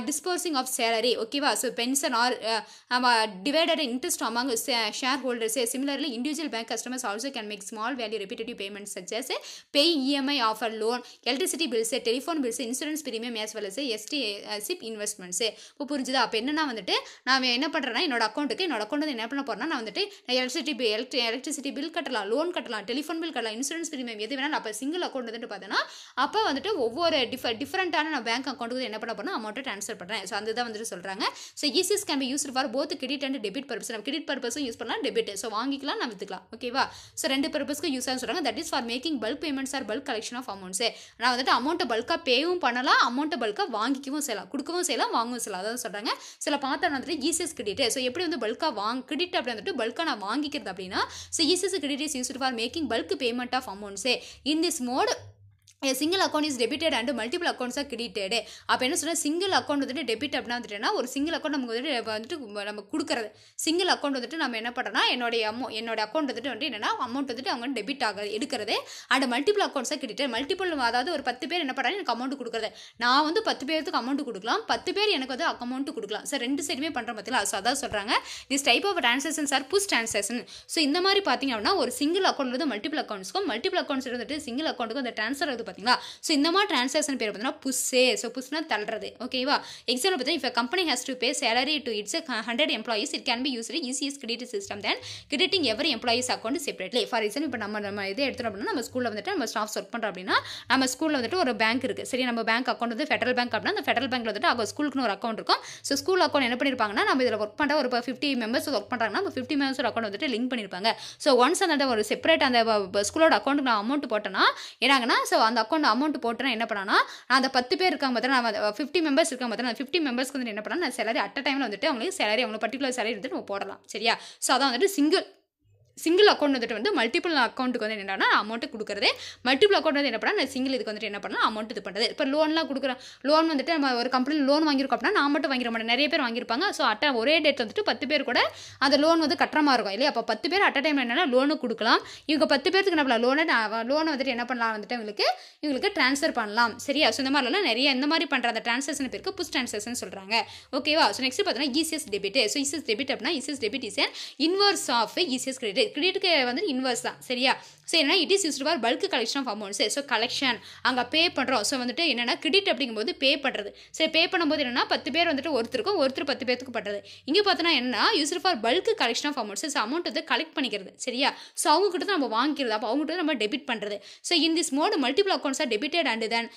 டிஸ்போசிங் ஆஃப் சேலரி ஓகேவா ஸோ பென்ஷன் ஆர் டிவைடட் interest among shareholders similarly individual bank customers also can make small value repetitive payments such as pay EMI of a loan electricity bills telephone bills insurance premium as well எஸ்டி SIP investments இப்போ புரிஞ்சுதா அப்போ என்னென்னா வந்துட்டு நான் என்ன பண்ணுறேன்னா என்னோட அக்கௌண்ட்டுக்கு என்னோட அக்கௌண்ட் வந்து என்ன பண்ண போகிறேன்னா நான் வந்துட்டு எலக்ட்ரிசிட்டி பில் எலக்ட்ரி எலக்ட்ரிசிட்டி பில் கட்டலாம் லோன் கட்டலாம் டெலிஃபோன் பில் கட்டலாம் இன்சூரன்ஸ் பிரீமியம் எது வேணாலும் அப்போ சிங்கிள் அக்கௌண்ட் வந்துட்டு பார்த்தோன்னா அப்போ வந்துட்டு ஒவ்வொரு டிஃப டிஃப்ரெண்ட்டான நான் பேங்க் அக்கௌண்ட்டுக்கு என்ன பண்ண போகிறேன் அமௌண்ட்டை ட்ரான்ஸ்ஃபர் பண்ணுறேன் ஸோ அந்த தான் வந்துட்டு சொல்கிறாங்க so ECS can be use for both credit and debit purpose நம்ம கிரெடிட் பர்பஸும் யூஸ் பண்ணலாம் டெபிட் ஸோ வாங்கிக்கலாம் நான் வித்துக்கலாம் ஓகேவா ஸோ ரெண்டு பர்பஸ்க்கு யூஸ் ஆகும் சொல்கிறாங்க that is for making bulk payments or bulk collection of amounts நான் வந்துட்டு அமௌண்ட்டை பல்காக பேவும் பண்ணலாம் அமௌண்ட்டை பல்காக வாங்கிக்கவும் செய்யலாம் கொடுக்கவும் செய்யலாம் வாங்கவும் செய்யலாம் அதாவது சொல்கிறாங்க சில பார்த்தா வந்துட்டு ஈஸியஸ் கிரெடிட் ஸோ எப்படி வந்து பல்காக வாங் கிரெடிட் அப்படி வந்துட்டு பல்காக நான் வாங்கிக்கிறது அப்படின்னா so ECS credit is used for making bulk payment of அமௌண்ட்ஸே in this mode single account is debited and multiple multiple accounts அப்போ என்ன சொன்னால் சிங்கிள் அக்கௌண்ட் வந்துட்டு டெபிட் அப்படின்னா வந்துட்டுனா ஒரு சிங்கிள் அக்கௌண்ட் நமக்கு வந்துட்டு வந்துட்டு நம்ம கொடுக்குறது சிங்கிள் அக்கௌண்ட் வந்துட்டு நம்ம என்ன பண்ணுறோம்னா என்னுடைய அமௌ என்னோட அக்கௌண்ட் வந்துட்டு வந்துட்டு என்னன்னா அமௌண்ட் வந்துட்டு அவங்க டெபிட் ஆக எடுக்கிறது அண்ட் மல்டிபிள் அக்கௌண்ட்ஸாக கிரெடிட் மல்டிபிள் அதாவது ஒரு பத்து பேர் என்ன பண்ணுறாங்க எனக்கு அமௌண்ட் கொடுக்குறது நான் வந்து பத்து பேருக்கு அமௌண்ட் கொடுக்கலாம் பத்து பேர் எனக்கு வந்து அமௌண்ட் கொடுக்கலாம் சார் ரெண்டு சைடுமே பண்ணுற மாதிரி ஸோ அதான் சொல்கிறாங்க this type of transaction sir push transaction so இந்த மாதிரி பார்த்தீங்க அப்படின்னா ஒரு சிங்கிள் அக்கௌண்ட் வந்து மல்டிபிள் அக்கௌண்ட்ஸ்க்கும் மல்டிபிள் அக்கௌண்ட்ஸ் வந்துட்டு சிங்கிள் அக்கௌண்ட்டுக்கும் அந்த ட்ரான்ஸ்ஃபர் ஆகுது பார்த்தீங்களா ஸோ இந்த மாதிரி ட்ரான்ஸாக்ஷன் பேர் பார்த்தீங்கன்னா புஸ்ஸே ஸோ புஸ்னா தள்ளுறது ஓகேவா எக்ஸாம்பிள் பார்த்தீங்கன்னா இப்போ company has to pay salary to its hundred employees it can be use ECS credit system then crediting every employees account separately for example இப்போ நம்ம நம்ம இதை எடுத்தோம் அப்படின்னா நம்ம ஸ்கூலில் வந்துட்டு நம்ம ஸ்டாஃப்ஸ் ஒர்க் பண்ணுறோம் அப்படின்னா நம்ம ஸ்கூலில் வந்துட்டு ஒரு பேங்க் இருக்குது சரி நம்ம பேங்க் அக்கௌண்ட் வந்து ஃபெடரல் பேங்க் அப்படின்னா அந்த ஃபெடரல் பேங்க்கில் வந்துட்டு அவங்க ஸ்கூலுக்குன்னு ஒரு அக்கௌண்ட் இருக்கும் ஸோ ஸ்கூல் அக்கௌண்ட் என்ன பண்ணியிருப்பாங்கன்னா நம்ம இதில் ஒர்க் பண்ணுற ஒரு ஃபிஃப்டி மெம்பர்ஸ் ஒர்க் பண்ணுறாங்கன்னா ஃபிஃப்டி மெம்பர்ஸ் அக்கௌண்ட் வந்துட்டு லிங்க் பண்ணியிருப்பாங்க ஸோ ஒன்ஸ் அந்த ஒரு செப்பரேட் அந்த ஸ்கூலோட அக்கௌண்ட்டுக்கு நான் அமௌண்ட் போட்டேன்னா என்னாங்கன்னா ஸோ அந்த அந்த அக்கௌண்ட் அமௌண்ட் போட்டு நான் என்ன பண்ணானா நான் அந்த பத்து பேர் இருக்காங்க பார்த்தா நான் ஃபிஃப்டி மெம்பர்ஸ் இருக்காங்க பார்த்தா அந்த ஃபிஃப்டி மெம்பர்ஸ்க்கு வந்துட்டு என்ன பண்ணால் நான் சேலரி அட் அ டைமில் வந்துட்டு அவங்களுக்கு சேலரி அவங்களுக்கு பர்டிகுலர் சேலரி வந்துட்டு நம்ம போடலாம் சரியா ஸோ அதான் வந்துட்டு சிங்கிள் சிங்கிள் அக்கௌண்ட் வந்துட்டு வந்து மல்டிபிள் அக்கௌண்ட்டுக்கு வந்து என்னன்னா அமௌண்ட்டு கொடுக்குறதே மல்டிபிள் அக்கௌண்ட் வந்து என்ன பண்ணால் நான் சிங்கிள் இதுக்கு வந்துட்டு என்ன பண்ணலாம் அமௌண்ட் இது பண்ணுறது இப்போ லோன்லாம் கொடுக்குற லோன் வந்துட்டு நம்ம ஒரு கம்பெனியில் லோன் வாங்கியிருக்கோம் அப்படின்னா நான் மட்டும் வாங்கிட மாட்டேன் நிறைய பேர் வாங்கியிருப்பாங்க ஸோ அட்ட ஒரே டேட் வந்துட்டு பத்து பேர் கூட அந்த லோன் வந்து கட்டுற மாதிரி இருக்கும் இல்லையா அப்போ பத்து பேர் அட்ட டைம் என்னென்னா லோனு கொடுக்கலாம் இவங்க பத்து பேருக்கு பண்ணலாம் லோனை லோனை வந்துட்டு என்ன பண்ணலாம் வந்துட்டு இவங்களுக்கு இவங்களுக்கு ட்ரான்ஸ்ஃபர் பண்ணலாம் சரியா ஸோ இந்த மாதிரிலாம் நிறைய இந்த மாதிரி பண்ணுற அந்த ட்ரான்சாக்ஷன் பேருக்கு புஷ் ட்ரான்சாக்ஷன் சொல்கிறாங்க ஓகேவா ஸோ நெக்ஸ்ட் பார்த்தீங்கன்னா ECS debit so ECS debit அப்படின்னா ECS debit is inverse of ECS credit கிரெடிட்டுக்கு வந்து இன்வெர்ஸ் தான் சரியா ஸோ என்னன்னா it is used for bulk collection of amounts so collection அங்கே பே பண்ணுறோம் ஸோ வந்துட்டு என்னென்னா கிரெடிட் அப்படிங்கும்போது பே பண்ணுறது சரி பே பண்ணும்போது என்னென்னா பத்து பேர் வந்துட்டு ஒருத்தருக்கும் ஒருத்தர் பத்து பேருக்கு பண்ணுறது இங்கே பார்த்தோன்னா என்ன used for bulk collection of amounts so amount வந்து கலெக்ட் பண்ணிக்கிறது சரியா ஸோ அவங்ககிட்ட நம்ம வாங்கிக்கிறது அப்போ அவங்ககிட்ட நம்ம டெபிட் பண்ணுறது so in this mode multiple அக்கௌண்ட்ஸாக debited and then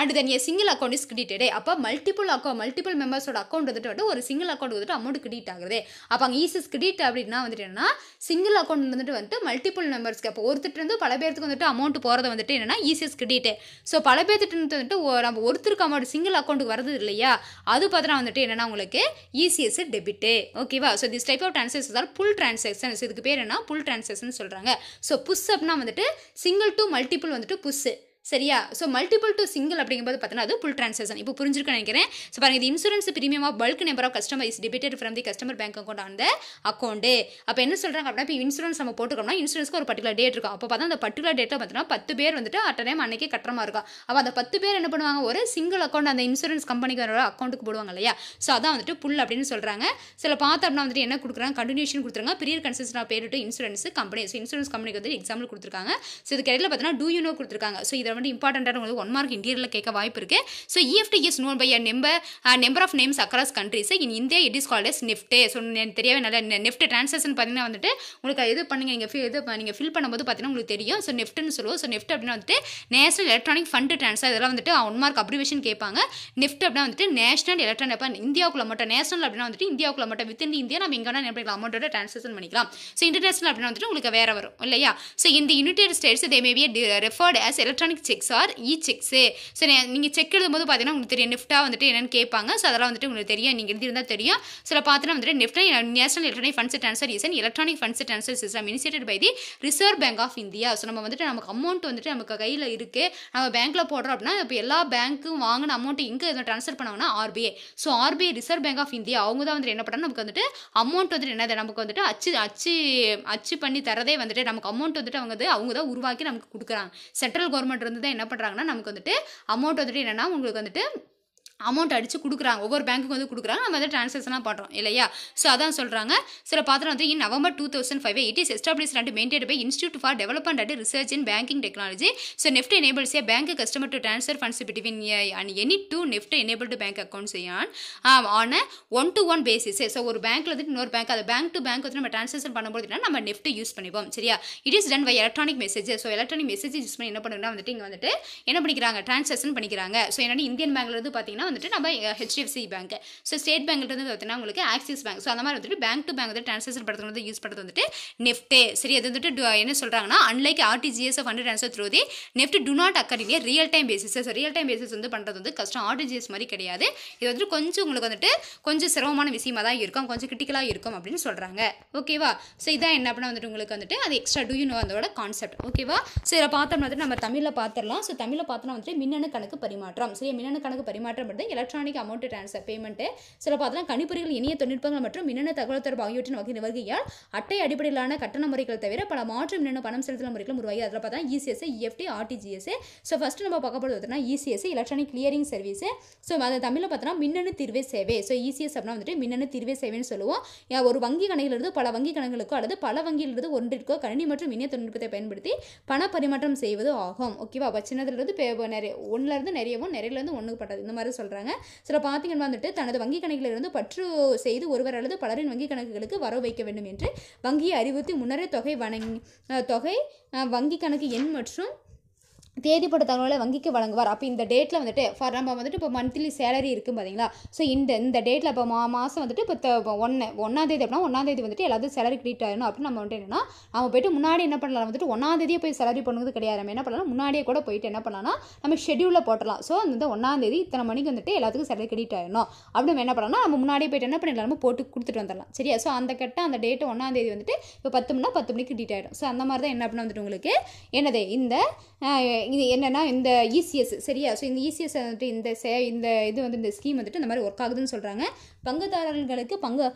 and then an single account is கிரெடிட்டடே அப்போ மல்டிபிள் அக்கௌண்ட் மல்டிபிள் மெம்பர்ஸோட அக்கௌண்ட் வந்துட்டு வந்து ஒரு சிங்கிள் அக்கௌண்ட் வந்துட்டு அமௌண்ட் கிரெடிட் ஆகுது அப்போ அங்கே ஈஸிஸ் கிரெடிட் அப்படின்னா வந்துட்டு என்னன்னா சிங்கிள் அக்கௌண்ட் வந்துட்டு வந்துட்டு மல்டிபிள் மெம்பர்ஸ்க்கு அப்போ ஒருத்தர் பல பேர்த்துக்கு வந்துட்டு அமௌண்ட் போகிறது வந்துட்டு என்னன்னா ஈஸிஸ் கிரெடிட்டே ஸோ பல பேர்த்துட்டு வந்துட்டு நம்ம ஒருத்தருக்கு அமௌண்ட் சிங்கிள் அக்கௌண்ட்டுக்கு வருது இல்லையா அது பார்த்தா வந்துட்டு என்னன்னா உங்களுக்கு ஈஸியஸ் டெபிட்டு ஓகேவா so this type of transactions தான் புல் டிரான்சாக்ஷன்ஸ் இதுக்கு பேர் என்ன புல் டிரான்சாக்ஷன் சொல்கிறாங்க ஸோ புஷ் அப்னா வந்துட்டு சிங்கிள் டு மல்டிபிள் வந்துட்டு புஷ் சரியா ஸோ மல்டிபிள் டு சிங்கிள் அப்படிங்கும்போது பார்த்தீங்கன்னா அது புல் ட்ரான்சாக்ஷன் இப்போ புரிஞ்சிருக்கேன் நினைக்கிறேன் ஸோ பாருங்கள் இது insurance premium of bulk number of customer is debited from the customer bank account அந்த அக்கௌண்ட்டு அப்போ என்ன சொல்கிறாங்க அப்படின்னா இப்போ இன்சூரன்ஸ் நம்ம போட்டுக்கோம்னா இன்சூரன்ஸ்க்கு ஒரு பர்டிகுலர் டேட் இருக்கும் அப்போ பார்த்தா அந்த பர்டிகுலர் டேட்டில் பார்த்தீங்கன்னா பத்து பேர் வந்துட்டு அட் டைம் அன்றைக்கே கட்டுறமா இருக்கும் அப்போ அந்த பத்து பேர் என்ன பண்ணுவாங்க ஒரு சிங்கிள் அக்கௌண்ட் அந்த இன்சூரன்ஸ் கம்பெனிக்கு வர அக்கௌண்ட்டுக்கு போடுவாங்க இல்லையா ஸோ அதான் வந்துட்டு புல் அப்படின்னு சொல்கிறாங்க சில பார்த்தோம் அப்படின்னா வந்துட்டு என்ன கொடுக்குறாங்க கண்டினியூஷன் கொடுத்துருங்க பெரிய கன்சன்ஸ் நான் பேரிட்டு இன்சூரன்ஸ் கம்பெனி ஸோ இன்சூரன்ஸ் கம்பெனிக்கு வந்து எக்ஸாம்பிள் கொடுத்துருக்காங்க ஸோ இது கிடையாது பார்த்தீங்கன்னா டூ யூனோ கொடுத்துருக்காங்க ஸோ இதை வந்து இம்பார்ட்டண்ட்டான உங்களுக்கு ஒன் மார்க் இன்டீரியரில் கேட்க வாய்ப்பு இருக்குது so EFT is known by a number number of names across countries in India it is called as நிஃப்டே ஸோ தெரியவே நல்ல நெஃப்ட் ட்ரான்சாக்ஷன் பார்த்தீங்கன்னா வந்துட்டு உங்களுக்கு இது பண்ணுங்க நீங்கள் ஃபில் இது நீங்கள் ஃபில் பண்ணும்போது பார்த்தீங்கன்னா உங்களுக்கு தெரியும் ஸோ நெஃப்ட்னு சொல்லுவோம் ஸோ நெஃப்ட் அப்படின்னா வந்துட்டு நேஷனல் எலக்ட்ரானிக் ஃபண்ட் ட்ரான்ஸ்ஃபர் இதெல்லாம் வந்துட்டு ஒன் மார்க் அப்ரிவேஷன் கேட்பாங்க நெஃப்ட் அப்படின்னா வந்துட்டு நேஷனல் எலக்ட்ரானிக் இந்தியாவுக்குள்ள மட்டும் நேஷனல் அப்படின்னா வந்துட்டு இந்தியாவுக்குள்ள மட்டும் வித் இன் இந்தியா நம்ம எங்கன்னா என்ன பண்ணிக்கலாம் அமௌண்ட்டோட ட்ரான்ஸ்லேஷன் பண்ணிக்கலாம் ஸோ இன்டர்நேஷனல் அப்படின்னா வந்துட்டு உங்களுக்கு வேறு வரும் இல்லையா ஸோ இந்த United States they maybe referred as electronic cheques or e cheques so நீங்கள் செக் எழுதும்போது பார்த்தீங்கன்னா உங்களுக்கு தெரியும் நிஃப்டா வந்துட்டு என்னென்னு கேட்பாங்க ஸோ அதெல்லாம் வந்துட்டு உங்களுக்கு தெரியும் நீங்கள் இருந்தால் தெரியும் சில பார்த்தீங்கன்னா வந்துட்டு நிஃப்டா national electronic funds transfer is and electronic funds transfer system initiated by the Reserve Bank of India so நம்ம வந்துட்டு நமக்கு அமௌண்ட் வந்துட்டு நமக்கு கையில் இருக்குது நம்ம பேங்க்கில் போடுறோம் அப்படின்னா இப்போ எல்லா பேங்க்கும் வாங்கின அமௌண்ட் இங்கே எதுவும் ட்ரான்ஸ்ஃபர் பண்ணாங்கன்னா RBI so RBI Reserve Bank of India அவங்க தான் வந்துட்டு என்ன பண்ணுறாங்க நமக்கு வந்துட்டு அமௌண்ட் வந்துட்டு என்னது நமக்கு வந்துட்டு அச்சு அச்சு அச்சு பண்ணி தரதே வந்துட்டு நமக்கு அமௌண்ட் வந்துட்டு அவங்க அவங்க தான் உருவாக்கி நமக்கு கொடுக்குறாங்க சென்ட்ரல் கவர்மெண்ட் வந்து தான் என்ன பண்ணுறாங்கன்னா நமக்கு வந்துட்டு அமௌண்ட் வந்துட்டு என்னென்னா உங்களுக்கு வந்துட்டு அமௌண்ட் அடித்து கொடுக்குறாங்க ஒவ்வொரு பேங்க்குக்கு வந்து கொடுக்குறாங்க நம்ம வந்து ட்ரான்சாக்ஷனாக பண்ணுறோம் இல்லையா ஸோ அதான் சொல்கிறாங்க சில பாத்திரம் வந்து in November two thousand five it is established and maintained by Institute for Development and Research in Banking Technology so NEFT enables a bank customer to transfer funds between and any two NEFT enable to bank accounts on on one to one basis so ஒரு பேங்க்கில் வந்து இன்னொரு bank அது bank to bank வந்து நம்ம transaction பண்ணும்போது நம்ம NEFT use பண்ணிப்போம் சரியா it is done by electronic message so electronic message use பண்ணி என்ன பண்ணுறாங்க வந்துட்டு இங்கே வந்துட்டு என்ன பண்ணிக்கிறாங்க ட்ரான்ஸாக்ஷன் பண்ணிக்கிறாங்க ஸோ என்னென்னா இந்தியன் பேங்க்லேருந்து பார்த்தீங்கன்னா வந்துட்டு நம்ம ஹெச்டிஎஃப்சி பேங்க்கு ஸோ ஸ்டேட் பேங்க்ன்றது பார்த்தீங்கன்னா உங்களுக்கு ஆக்சிஸ் பேங்க் ஸோ அந்த மாதிரி வந்துட்டு பேங்க் டு பேங்க் வந்து ட்ரான்சாக்ஷன் படுறது வந்து யூஸ் பண்ணுறது வந்துட்டு நெஃப்ட்டு சரி அது வந்துட்டு என்ன சொல்கிறாங்கன்னா unlike RTGS fund transfer through the NEFT to not occur in real time basis real time basis வந்து பண்ணுறது வந்து கஷ்டம் ஆர்டிஜிஎஸ் மாதிரி கிடையாது இது வந்துட்டு கொஞ்சம் உங்களுக்கு வந்துட்டு கொஞ்சம் சிரமமான விஷயமா தான் இருக்கும் கொஞ்சம் கிரிட்டிக்கலாக இருக்கும் அப்படின்னு சொல்கிறாங்க ஓகேவா ஸோ இதான் என்ன அப்படின்னா வந்துட்டு உங்களுக்கு வந்துட்டு அது எக்ஸ்ட்ரா டூ யூ நோ அதோட கான்செப்ட் ஓகேவா ஸோ இதை பார்த்தோம்னா வந்துட்டு நம்ம தமிழில் பார்த்துடலாம் ஸோ தமிழில் பார்த்தோம்னா வந்துட்டு மின்னணு கணக்கு பரிமாற்றம் சரி மின்னணு கணக்கு பரிமாற்றம் தேவைப்படுது எலக்ட்ரானிக் அமௌண்ட் டிரான்ஸ்ஃபர் பேமெண்ட்டு சில பார்த்தலாம் கணிப்பொறிகள் இணைய தொழில்நுட்பங்கள் மற்றும் மின்னணு தகவல் தொடர்பு ஆகியவற்றின் வகை வருகையால் அட்டை அடிப்படையிலான கட்டண முறைகள் தவிர பல மாற்று மின்னணு பணம் செலுத்தல் முறைகளும் உருவாகி அதில் பார்த்தா ECS EFT RTGS so first நம்ம பார்க்க போகிறது ECS electronic clearing service so அதை தமிழில் பார்த்தோன்னா மின்னணு தீர்வே சேவை ஸோ இசிஎஸ் e அப்படின்னா வந்துட்டு மின்னணு தீர்வே சேவைன்னு சொல்லுவோம் ஒரு வங்கி கணக்கிலிருந்து பல வங்கி கணக்குகளுக்கோ அல்லது பல வங்கியிலிருந்து ஒன்றிற்கோ கணினி மற்றும் இணைய தொழில்நுட்பத்தை பயன்படுத்தி பண பரிமாற்றம் செய்வது ஆகும் ஓகேவா சின்னதுலேருந்து நிறைய ஒன்றுலேருந்து நிறையவும் நிறையிலேருந்து ஒன்று பட்டது இந்த மாதிரி சொல்கிறாங்க சில பார்த்தீங்கன்னா வந்துட்டு தனது வங்கி கணக்கிலிருந்து பற்று செய்து ஒருவர் அல்லது பலரின் வங்கி கணக்குகளுக்கு வரவு வைக்க வேண்டும் என்று வங்கியை அறிவுறுத்தி முன்னரே தொகை வணங்கி தொகை வங்கி கணக்கு எண் மற்றும் தேதிப்பட்ட தகவலை வங்கிக்கு வழங்குவார் அப்போ இந்த டேட்டில் வந்துட்டு ஃபார் நம்ம வந்துட்டு இப்போ மந்த்லி சேலரி இருக்குது பார்த்தீங்களா ஸோ இந்த இந்த டேட்டில் இப்போ மா மாதம் வந்துட்டு இப்போ இப்போ ஒன்று ஒன்றாந்தேதி அப்படின்னா ஒன்றாந்தேதி வந்துட்டு எல்லாத்தையும் சேலரி கிரெடிட் ஆகணும் அப்படின்னு நம்ம வந்துட்டு என்னன்னா நம்ம போய்ட்டு முன்னாடி என்ன பண்ணலாம் வந்துட்டு ஒன்றாந்தேதியே போய் சேலரி பண்ணுறது கிடையாது நம்ம என்ன பண்ணலாம் முன்னாடியே கூட போயிட்டு என்ன பண்ணலாம்னா நம்ம ஷெடியூலில் போட்டலாம் ஸோ அந்த ஒன்றாந்தேதி இத்தனை மணிக்கு வந்துட்டு எல்லாத்துக்கும் சேலரி கிரெடிட் ஆகணும் அப்படி நம்ம என்ன பண்ணலாம் நம்ம முன்னாடியே போயிட்டு என்ன பண்ணலாம் போட்டு கொடுத்துட்டு வந்துடலாம் சரியா ஸோ அந்த கட்ட அந்த டேட்டு ஒன்றாந்தேதி வந்துட்டு இப்போ பத்து மணினா பத்து மணிக்கு கிரெடிட் ஆகிடும் ஸோ அந்த மாதிரி தான் என்ன பண்ண வந்துட்டு உங்களுக்கு என்னது இந்த இது என்னென்னா இந்த இசிஎஸ் e சரியா ஸோ இந்த இசிஎஸ் e வந்துட்டு இந்த சே இந்த இது வந்து இந்த ஸ்கீம் வந்துட்டு இந்த மாதிரி ஒர்க் ஆகுதுன்னு சொல்கிறாங்க பங்குதாரர்களுக்கு பங்கு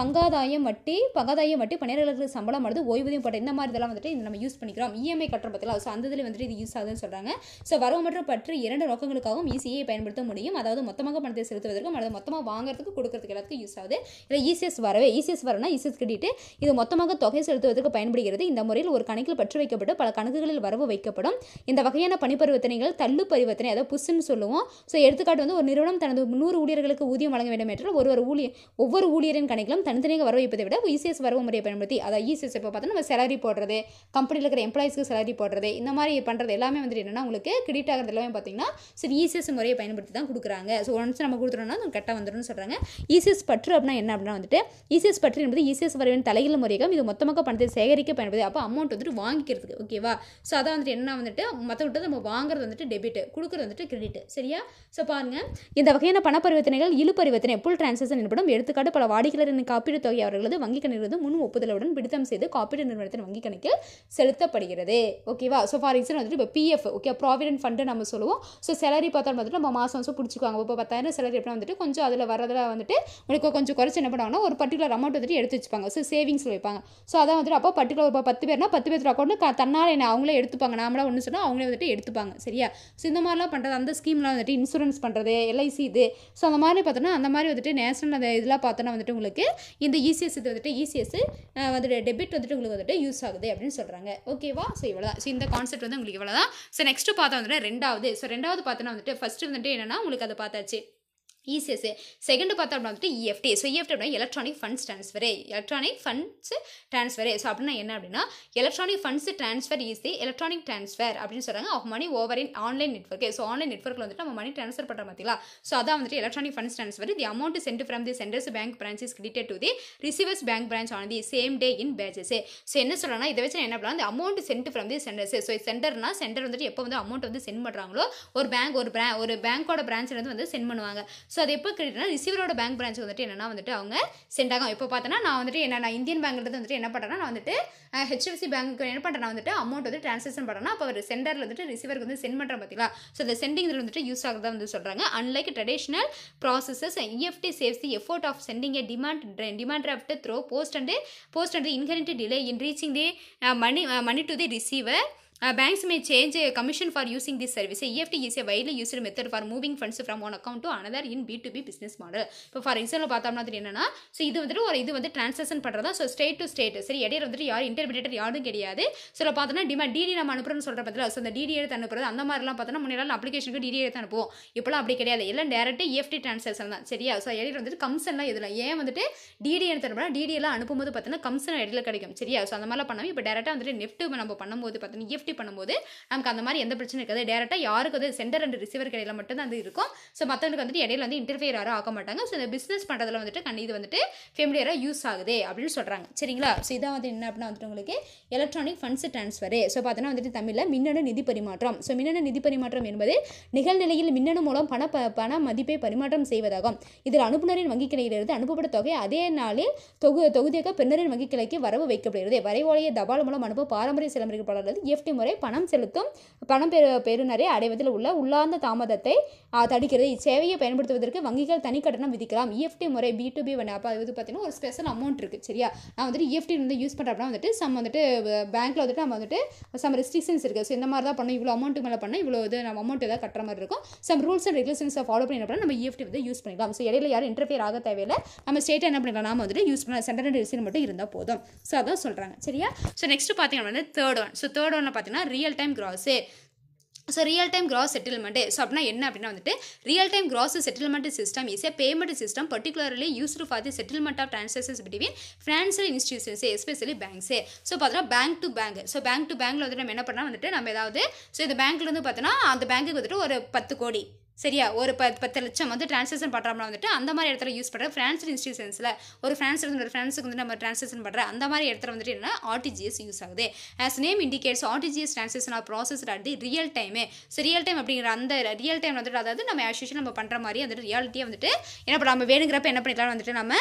பங்காதாயம் வட்டி பங்காதாயம் வட்டி பணியாளர்களுக்கு சம்பளம் வருது ஓய்வூதியம் பட்டு இந்த மாதிரி இதெல்லாம் வந்துட்டு நம்ம யூஸ் பண்ணிக்கிறோம் இஎம்ஐ e கட்டுற பற்றிலாம் ஸோ அந்த இதில் வந்துட்டு இது யூஸ் ஆகுதுன்னு சொல்கிறாங்க ஸோ வரவு மற்றும் பற்று இரண்டு நோக்கங்களுக்காகவும் ஈஸியை பயன்படுத்த முடியும் அதாவது மொத்தமாக பணத்தை செலுத்துவதற்கும் அல்லது மொத்தமாக வாங்குறதுக்கு கொடுக்கறதுக்கு எல்லாத்துக்கும் யூஸ் ஆகுது இல்லை இசிஎஸ் வரவே இசிஎஸ் வரனா இசிஎஸ் கட்டிட்டு இது மொத்தமாக தொகை செலுத்துவதற்கு பயன்படுகிறது இந்த முறையில் ஒரு கணக்கில் பற்று வைக்கப்பட்டு பல கணக்குகளில் வரவு வைக்கப்படும் இந்த வகையான பணி பரிவர்த்தனைகள் தள்ளு பரிவர்த்தனை அதாவது புஷ்ன்னு சொல்லுவோம் ஸோ எடுத்துக்காட்டு வந்து ஒரு நிறுவனம் தனது நூறு ஊழியர்களுக்கு ஊதியம் வழங்க வேண்டும் என்றால் ஒரு ஒரு ஊழியர் ஒவ்வொரு ஊழியரின் கணக்கிலும் தனித்தனியாக வரவைப்பதை விட இசிஎஸ் e வரவு முறையை பயன்படுத்தி அதாவது இசிஎஸ் e இப்போ பார்த்தா நம்ம சேலரி போடுறது கம்பெனியில் இருக்கிற எம்ப்ளாயிஸ்க்கு சேலரி போடுறது இந்த மாதிரி பண்ணுறது எல்லாமே வந்துட்டு என்னென்னா உங்களுக்கு கிரெடிட் ஆகிறது எல்லாமே பார்த்தீங்கன்னா சரி இசிஎஸ் e முறையை பயன்படுத்தி தான் கொடுக்குறாங்க ஸோ ஒன்ஸ் நம்ம கொடுத்துருன்னா அது கரெக்டாக வந்துடும் சொல்கிறாங்க இசிஎஸ் பற்று அப்படின்னா என்ன அப்படின்னா வந்துட்டு இசிஎஸ் பற்று என்பது இசிஎஸ் வரவின் தலையில் முறையாக இது மொத்தமாக பணத்தை சேகரிக்க பயன்படுது அப்போ அமௌண்ட் வந்துட்டு வாங்கிக்கிறதுக்கு ஓகேவா ஸோ அதான் வந்துட்டு என்ன வந்துட்டு மற்ற விட்டு நம்ம வாங்குறது வந்துட்டு டெபிட்டு கொடுக்குறது வந்துட்டு கிரெடிட்டு சரியா ஸோ பாருங்கள் இந்த வகையான பண பரிவர்த்தனைகள் இழு பரிவர்த்தனை புல் டிரான்சாக்ஷன் என்படும் எடுத்துக்காட்டு பல வாடிக்கையாளரின் காப்பீடு தொகை அவர்களது வங்கி கணக்கிலிருந்து முன் ஒப்புதலுடன் பிடித்தம் செய்து காப்பீடு நிறுவனத்தின் வங்கி கணக்கில் செலுத்தப்படுகிறது ஓகேவா ஸோ ஃபார் எக்ஸாம்பிள் வந்துட்டு இப்போ பிஎஃப் ஓகே ப்ராவிடென்ட் ஃபண்டு நம்ம சொல்லுவோம் ஸோ சேலரி பார்த்தா வந்துட்டு நம்ம மாதம் மாதம் பிடிச்சிக்குவாங்க இப்போ பத்தாயிரம் சேலரி எப்படின்னா வந்துட்டு கொஞ்சம் அதில் வரதில் வந்துட்டு உங்களுக்கு கொஞ்சம் குறைச்சி என்ன பண்ணுவாங்கன்னா ஒரு பர்டிகுலர் அமௌண்ட் வந்துட்டு எடுத்து வச்சுப்பாங்க ஸோ சேவிங்ஸில் வைப்பாங்க ஸோ அதான் வந்துட்டு அப்போ பர்டிகுலர் இப்போ பத்து பேர்னா பத்து பேர் அக்கௌண்ட்டு தன்னால் என்ன அவங்களே எடுத்துப்பாங்க நாமளாக ஒன்று சொன்னால் அவங்க அவங்களே வந்துட்டு எடுத்துப்பாங்க சரியா ஸோ இந்த மாதிரிலாம் பண்ணுறது அந்த ஸ்கீம்லாம் வந்துட்டு இன்சூரன்ஸ் பண்ணுறது எல்ஐசி இது ஸோ அந்த மாதிரி பார்த்தோன்னா அந்த மாதிரி வந்துட்டு நேஷனல் அந்த இதெல்லாம் பார்த்தோன்னா வந்துட்டு உங்களுக்கு இந்த இசிஎஸ் e இது வந்துட்டு இசிஎஸ் e வந்துட்டு டெபிட் வந்துட்டு உங்களுக்கு வந்துட்டு யூஸ் ஆகுது அப்படின்னு சொல்கிறாங்க ஓகேவா ஸோ இவ்வளோ ஸோ இந்த கான்செப்ட் வந்து உங்களுக்கு இவ்வளோ தான் ஸோ நெக்ஸ்ட்டு பார்த்தா வந்துட்டு ரெண்டாவது ஸோ ரெண்டாவது பார்த்தோன்னா வந்துட்டு ஃபஸ்ட்டு வந்துட்டு என்னென்னா உங்களுக்கு அதை பார்த்தாச்சு இசிஎஸ் செகண்ட் பார்த்தோம் அப்படின்னா வந்துட்டு இஎஃப்டி ஸோ இஎஃப்டி அப்படின்னா electronic funds transfer electronic funds transfer so அப்படின்னா என்ன அப்படின்னா electronic funds transfer easy electronic transfer அப்படின்னு சொல்கிறாங்க of money over in online network so online நெட்ஒர்க்கில் வந்துட்டு நம்ம மணி ட்ரான்ஸ்ஃபர் பண்ணுற பார்த்தீங்களா ஸோ அதான் வந்துட்டு electronic funds transfer the amount sent from the senders bank branch is credit to the receivers bank branch on the same day in batches so என்ன சொல்கிறாங்கன்னா இதை வச்சு என்ன பண்ணலாம் அந்த amount sent from the senders so சென்டர்னா sender வந்துட்டு எப்போ வந்து அமௌண்ட் வந்து சென்ட் பண்ணுறாங்களோ ஒரு பேங்க் ஒரு பிரா ஒரு பேங்க்கோட பிரான்ச்சில் வந்து சென்ட் பண்ணுவாங்க ஸோ அது எப்போ கிரெடிட்னா ரிசீவரோட பேங்க் பிரான்ச் வந்துட்டு என்னன்னா வந்துட்டு அவங்க சென்ட் ஆகும் இப்போ பார்த்தோன்னா நான் வந்துட்டு என்ன நான் இந்தியன் பேங்க்லேருந்து வந்துட்டு என்ன பண்ணுறேன்னா நான் வந்துட்டு ஹெச்எஃப்சி பேங்க்கு என்ன பண்ணுறேன் நான் வந்துட்டு அமௌண்ட் வந்து ட்ரான்சாக்ஷன் பண்ணுறேன்னா அப்போ ஒரு சென்டரில் வந்துட்டு ரிசீவருக்கு வந்து சென்ட் பண்ணுறேன் பார்த்தீங்களா ஸோ இந்த சென்டிங் வந்துட்டு யூஸ் ஆகுது வந்து சொல்கிறாங்க unlike traditional processes EFT saves the effort of sending a demand demand draft through post and post and inherent delay in reaching the money money to the receiver banks change commission for using this service EFT is EFT is a method for moving funds from one account to another in B to B business model இப்போ for example பார்த்தோம்னா என்னன்னா so இது வந்துட்டு ஒரு இது வந்து transaction பண்ணுறதா so state to state சரி இடையில வந்துட்டு யார் இன்டர்மீடியேட் யாரும் கிடையாது ஸோ பார்த்தோம்னா டிமாண்ட் டிடி நம்ம அனுப்புறோம்னு சொல்கிற பத்தில ஸோ அந்த டிடி எடுத்து அனுப்புறது அந்த மாதிரிலாம் பார்த்தோம்னா முன்னாடி அப்ளிகேஷனுக்கு டிடி எடுத்து அனுப்புவோம் இப்போலாம் அப்படி கிடையாது எல்லாம் டேரெக்டாக இஎஃப்டி டிரான்சாக்ஷன் தான் சரியா ஸோ இடையில வந்துட்டு கம்சன்லாம் இதில் ஏன் வந்துட்டு டிடி எடுத்து அனுப்புனா எல்லாம் அனுப்பும்போது பார்த்தோன்னா கம்சன் இடையில கிடைக்கும் சரியா ஸோ அந்த மாதிரிலாம் பண்ணாமல் இப்போ டேரெக்டாக வந்துட்டு நெஃப்ட் நம்ம பண்ணும்போது பார்த்தீங்கன்னா இஎஃப்டி e சேஃப்டி பண்ணும்போது நமக்கு அந்த மாதிரி எந்த பிரச்சனை இருக்காது டேரெக்டாக யாருக்கு வந்து சென்டர் அண்ட் ரிசீவர் இடையில மட்டும்தான் அது இருக்கும் ஸோ மற்றவங்களுக்கு வந்துட்டு இடையில வந்து இன்டர்ஃபியர் யாரும் ஆக மாட்டாங்க ஸோ இந்த பிஸ்னஸ் பண்ணுறதுல வந்துட்டு கண்டி இது வந்துட்டு ஃபேமிலியராக யூஸ் ஆகுது அப்படின்னு சொல்கிறாங்க சரிங்களா ஸோ இதான் வந்து என்ன அப்படின்னா வந்துட்டு உங்களுக்கு எலக்ட்ரானிக் ஃபண்ட்ஸ் ட்ரான்ஸ்ஃபரு ஸோ பார்த்தோன்னா வந்துட்டு தமிழில் மின்னணு நிதி பரிமாற்றம் ஸோ மின்னணு நிதி பரிமாற்றம் என்பது நிகழ்நிலையில் மின்னணு மூலம் பண பண மதிப்பை பரிமாற்றம் செய்வதாகும் இதில் அனுப்புநரின் வங்கிக் கிளையிலிருந்து அனுப்பப்பட்ட தொகை அதே நாளில் தொகு தொகுதியாக பின்னரின் வங்கிக் கிளைக்கு வரவு வைக்கப்படுகிறது வரைவாளைய தபால் மூலம் அனுப்ப பாரம்பரிய சிலம்பரிக்கப்படுகிறது எஃப்டி e முறை பணம் செலுத்தும் பணம் பெறு பெறுநரை அடைவதில் உள்ள உள்ளார்ந்த தாமதத்தை தடுக்கிறது இச்சேவையை பயன்படுத்துவதற்கு வங்கிகள் தனி கட்டணம் விதிக்கலாம் இஎஃப்டி e முறை பி டு பி அப்போ இது பார்த்தீங்கன்னா ஒரு ஸ்பெஷல் அமௌண்ட் இருக்குது சரியா நான் வந்துட்டு இஎஃப்டி e வந்து யூஸ் பண்ணுறப்ப வந்துட்டு சம் வந்துட்டு பேங்க்கில் வந்துட்டு நம்ம வந்துட்டு சம் ரெஸ்ட்ரிக்ஷன்ஸ் இருக்குது ஸோ இந்த மாதிரி தான் பண்ணணும் இவ்வளோ அமௌண்ட் மேலே பண்ணால் இவ்வளோ இது நம்ம அமௌண்ட் ஏதாவது கட்டுற மாதிரி இருக்கும் சம் ரூல்ஸ் அண்ட் ரெகுலேஷன்ஸை ஃபாலோ பண்ணி நம்ம இஎஃப்டி e வந்து யூஸ் பண்ணிக்கலாம் ஸோ இடையில யாரும் இன்டர்ஃபியர் ஆக தேவையில்லை நம்ம ஸ்டேட்டை என்ன பண்ணிக்கலாம் நாம வந்துட்டு யூஸ் பண்ண அண்ட் ரெசின் மட்டும் இருந்தால் போதும் ஸோ அதான் சொல்கிறாங்க சரியா ஸோ நெக்ஸ்ட் பார்த்தீங்கன்னா வந்து தேர்ட் ஒன் ஸோ தேர்ட் ஒன்னில் பார்த்தீங்கன்னா பார்த்தீங்கன்னா real time gross so real time gross settlement so அப்படின்னா என்ன அப்படின்னா வந்துட்டு real time gross settlement system is a payment system particularly used for the settlement of transactions between financial institutions especially banks so பார்த்தீங்கன்னா bank to bank so bank to பேங்க்கில் வந்துட்டு நம்ம என்ன பண்ணால் வந்துட்டு நம்ம ஏதாவது ஸோ இந்த பேங்க்லேருந்து பார்த்தோன்னா அந்த பேங்க்குக்கு வந்துட்டு ஒரு பத்து கோடி சரியா ஒரு ப பத்து லட்சம் வந்து ட்ரான்ஸ்லேஷன் பண்ணுறோம்னா வந்துட்டு அந்த மாதிரி இடத்துல யூஸ் பண்ணுற ஃப்ரான்ஸ் இன்ஸ்டியூஷன்ஸில் ஒரு இருந்து ஒரு ஃப்ரான்ஸுக்கு வந்து நம்ம ட்ரான்ஸ்லேஷன் பண்ணுற அந்த மாதிரி இடத்துல வந்துட்டு என்ன ஆர்டிஜிஎஸ் யூஸ் ஆகுது as name indicates RTGS translation of process at real time so real time அப்படிங்கிற அந்த ரியல் டைம் வந்துட்டு அதாவது நம்ம ஆஸ் நம்ம பண்ணுற மாதிரி வந்துட்டு ரியாலிட்டியாக வந்துட்டு என்ன நம்ம வேணுங்கிறப்ப என்ன பண்ணிக்கலாம் வந்துட்டு நம்ம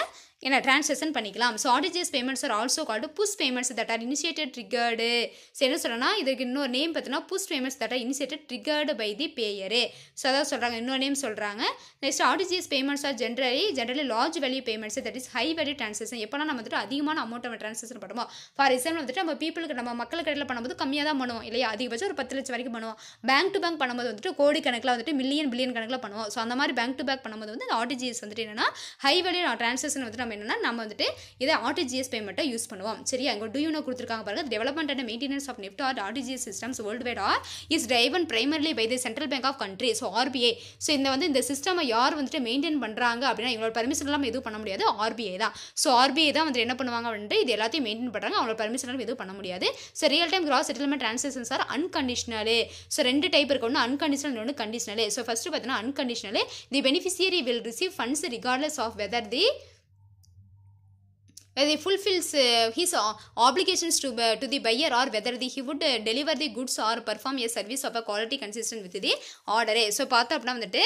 என்ன டிரான்சாக்ஷன் பண்ணிக்கலாம் so RTGS payments are also called push payments that are initiated triggered சரி என்ன சொல்கிறேன்னா இதுக்கு இன்னொரு நேம் பார்த்தீங்கன்னா push payments that are initiated triggered by the payer so அதான் சொல்கிறாங்க இன்னொரு நேம் சொல்கிறாங்க next RTGS payments are generally generally large value payments that is high value transaction எப்போனா நம்ம வந்துட்டு அதிகமான அமௌண்ட் நம்ம டிரான்சாக்ஷன் பண்ணுவோம் ஃபார் எக்ஸாம்பிள் வந்துட்டு நம்ம பீப்புளுக்கு நம்ம மக்களுக்கு இடையில பண்ணும்போது கம்மியாக தான் பண்ணுவோம் இல்லையா அதிகபட்சம் ஒரு பத்து லட்சம் வரைக்கும் பண்ணுவோம் பேங்க் டு பேங்க் பண்ணும்போது வந்துட்டு கோடி கணக்கில் வந்துட்டு மில்லியன் பில்லியன் கணக்கில் பண்ணுவோம் ஸோ அந்த மாதிரி பேங்க் டு பேக் பண்ணும்போது வந்து ஆர்டிஜிஎஸ் வந்துட்டு என்னன்னா ஹை வேல்யூ டிரான்சாக்ஷன் வந்துட்டு நம்ம என்னன்னா நம்ம வந்துட்டு இதை ஆர்டிஜிஎஸ் பேமெண்ட்டை யூஸ் பண்ணுவோம் சரியா இங்கே டூ யூனோ கொடுத்துருக்காங்க பாருங்க development and maintenance of NEFT or RTGS systems world wide or is driven primarily by the central bank of country so RBI so இந்த வந்து இந்த சிஸ்டமை யார் வந்துட்டு மெயின்டைன் பண்ணுறாங்க அப்படின்னா எங்களோட பர்மிஷன் இல்லாமல் எதுவும் பண்ண முடியாது ஆர்பிஐ தான் ஸோ ஆர்பிஐ தான் வந்து என்ன பண்ணுவாங்க அப்படின்ட்டு இது எல்லாத்தையும் மெயின்டைன் பண்ணுறாங்க அவங்களோட பர்மிஷன் எதுவும் பண்ண முடியாது so real time gross settlement transactions are unconditional so ரெண்டு டைப் இருக்கு ஒன்று அன்கண்டிஷனல் ஒன்று கண்டிஷனலு ஸோ ஃபஸ்ட்டு பார்த்தீங்கன்னா unconditional the beneficiary will receive funds regardless of whether the whether he he's uh, his uh, obligations to, uh, to the buyer or whether the, he would uh, deliver the goods or perform quality service with the ஆர்டரே so பார்த்தோம் அப்படின்னா வந்துட்டு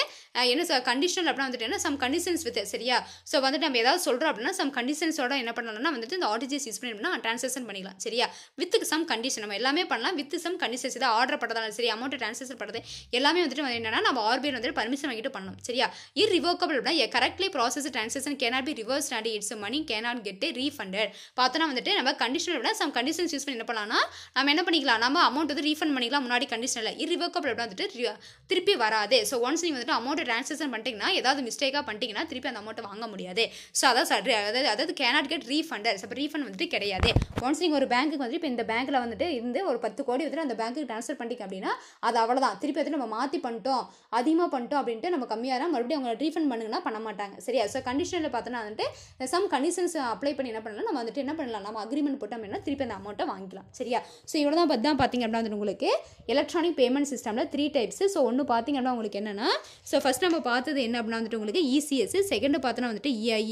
என்ன condition அப்படின்னா வந்துட்டு என்ன some conditions with சரியா ஸோ வந்துட்டு நம்ம ஏதாவது சொல்கிறோம் அப்படின்னா சம் கண்டிஷன்ஸோட என்ன பண்ணலாம்னா வந்துட்டு இந்த ஆர்டிஜிஎஸ் யூஸ் பண்ணி அப்படின்னா பண்ணிக்கலாம் சரியா வித் சம் கண்டிஷன் நம்ம எல்லாமே பண்ணலாம் வித் சம் கண்டிஷன்ஸ் இதை ஆர்டர் பண்ணுறதாலும் சரி அமௌண்ட் டிரான்சாக்ஷன் பண்ணுறது எல்லாமே வந்துட்டு என்னன்னா நம்ம ஆர்பிஐ வந்துட்டு பர்மிஷன் வாங்கிட்டு பண்ணணும் சரியா இர் ரிவோக்கபிள் அப்படின்னா correctly process transaction cannot be reverse and its money cannot get refunded பார்த்தோன்னா வந்துட்டு நம்ம கண்டிஷனல் விட சம் கண்டிஷன்ஸ் யூஸ் பண்ணி என்ன பண்ணலாம்னா நம்ம என்ன பண்ணிக்கலாம் நம்ம அமௌண்ட் வந்து ரீஃபண்ட் பண்ணிக்கலாம் முன்னாடி கண்டிஷனில் இரிவர்க்கபிள் அப்படின்னா வந்துட்டு திருப்பி வராது ஸோ ஒன்ஸ் நீங்கள் வந்துட்டு அமௌண்ட்டை ட்ரான்சாக்ஷன் பண்ணிட்டீங்கன்னா ஏதாவது மிஸ்டேக்காக பண்ணிட்டீங்கன்னா திருப்பி அந்த அமௌண்ட்டை வாங்க முடியாது ஸோ அதான் சார் அதாவது அதாவது கேனாட் கெட் ரீஃபண்டட் அப்போ ரீஃபண்ட் வந்துட்டு கிடையாது ஒன்ஸ் நீங்கள் ஒரு பேங்க்குக்கு வந்துட்டு இப்போ இந்த பேங்க்கில் வந்துட்டு இருந்து ஒரு பத்து கோடி வந்துட்டு அந்த பேங்க்குக்கு ட்ரான்ஸ்ஃபர் பண்ணிட்டீங்க அப்படின்னா அது அவ்வளோதான் திருப்பி வந்துட்டு நம்ம மாற்றி பண்ணிட்டோம் அதிகமாக பண்ணிட்டோம் அப்படின்ட்டு நம்ம கம்மியாக மறுபடியும் அவங்களை ரீஃபண்ட் பண்ணுங்கன்னா பண்ண மாட்டாங்க சரியா ஸோ கண்டிஷனில் பார்த்தோன்னா வந்துட்டு சம் கண்டிஷன்ஸ் அப்ளை பண்ணி என்ன பண்ணலாம் நம்ம வந்துட்டு என்ன பண்ணலாம் நம்ம அக்ரிமெண்ட் போட்டோம் அப்படின்னா திருப்பி அந்த அமௌண்ட்டை வாங்கிக்கலாம் சரியா ஸோ இவ்வளோ தான் பார்த்தா பார்த்திங்க அப்படின்னா வந்து உங்களுக்கு எலக்ட்ரானிக் பேமெண்ட் சிஸ்டமில் த்ரீ டைப்ஸ் ஸோ ஒன்று பார்த்திங்க அப்படின்னா உங்களுக்கு என்னென்னா ஸோ ஃபஸ்ட் நம்ம பார்த்தது என்ன அப்படின்னா வந்துட்டு உங்களுக்கு இசிஎஸ் e செகண்ட் பார்த்தோன்னா வந்துட்டு இஐ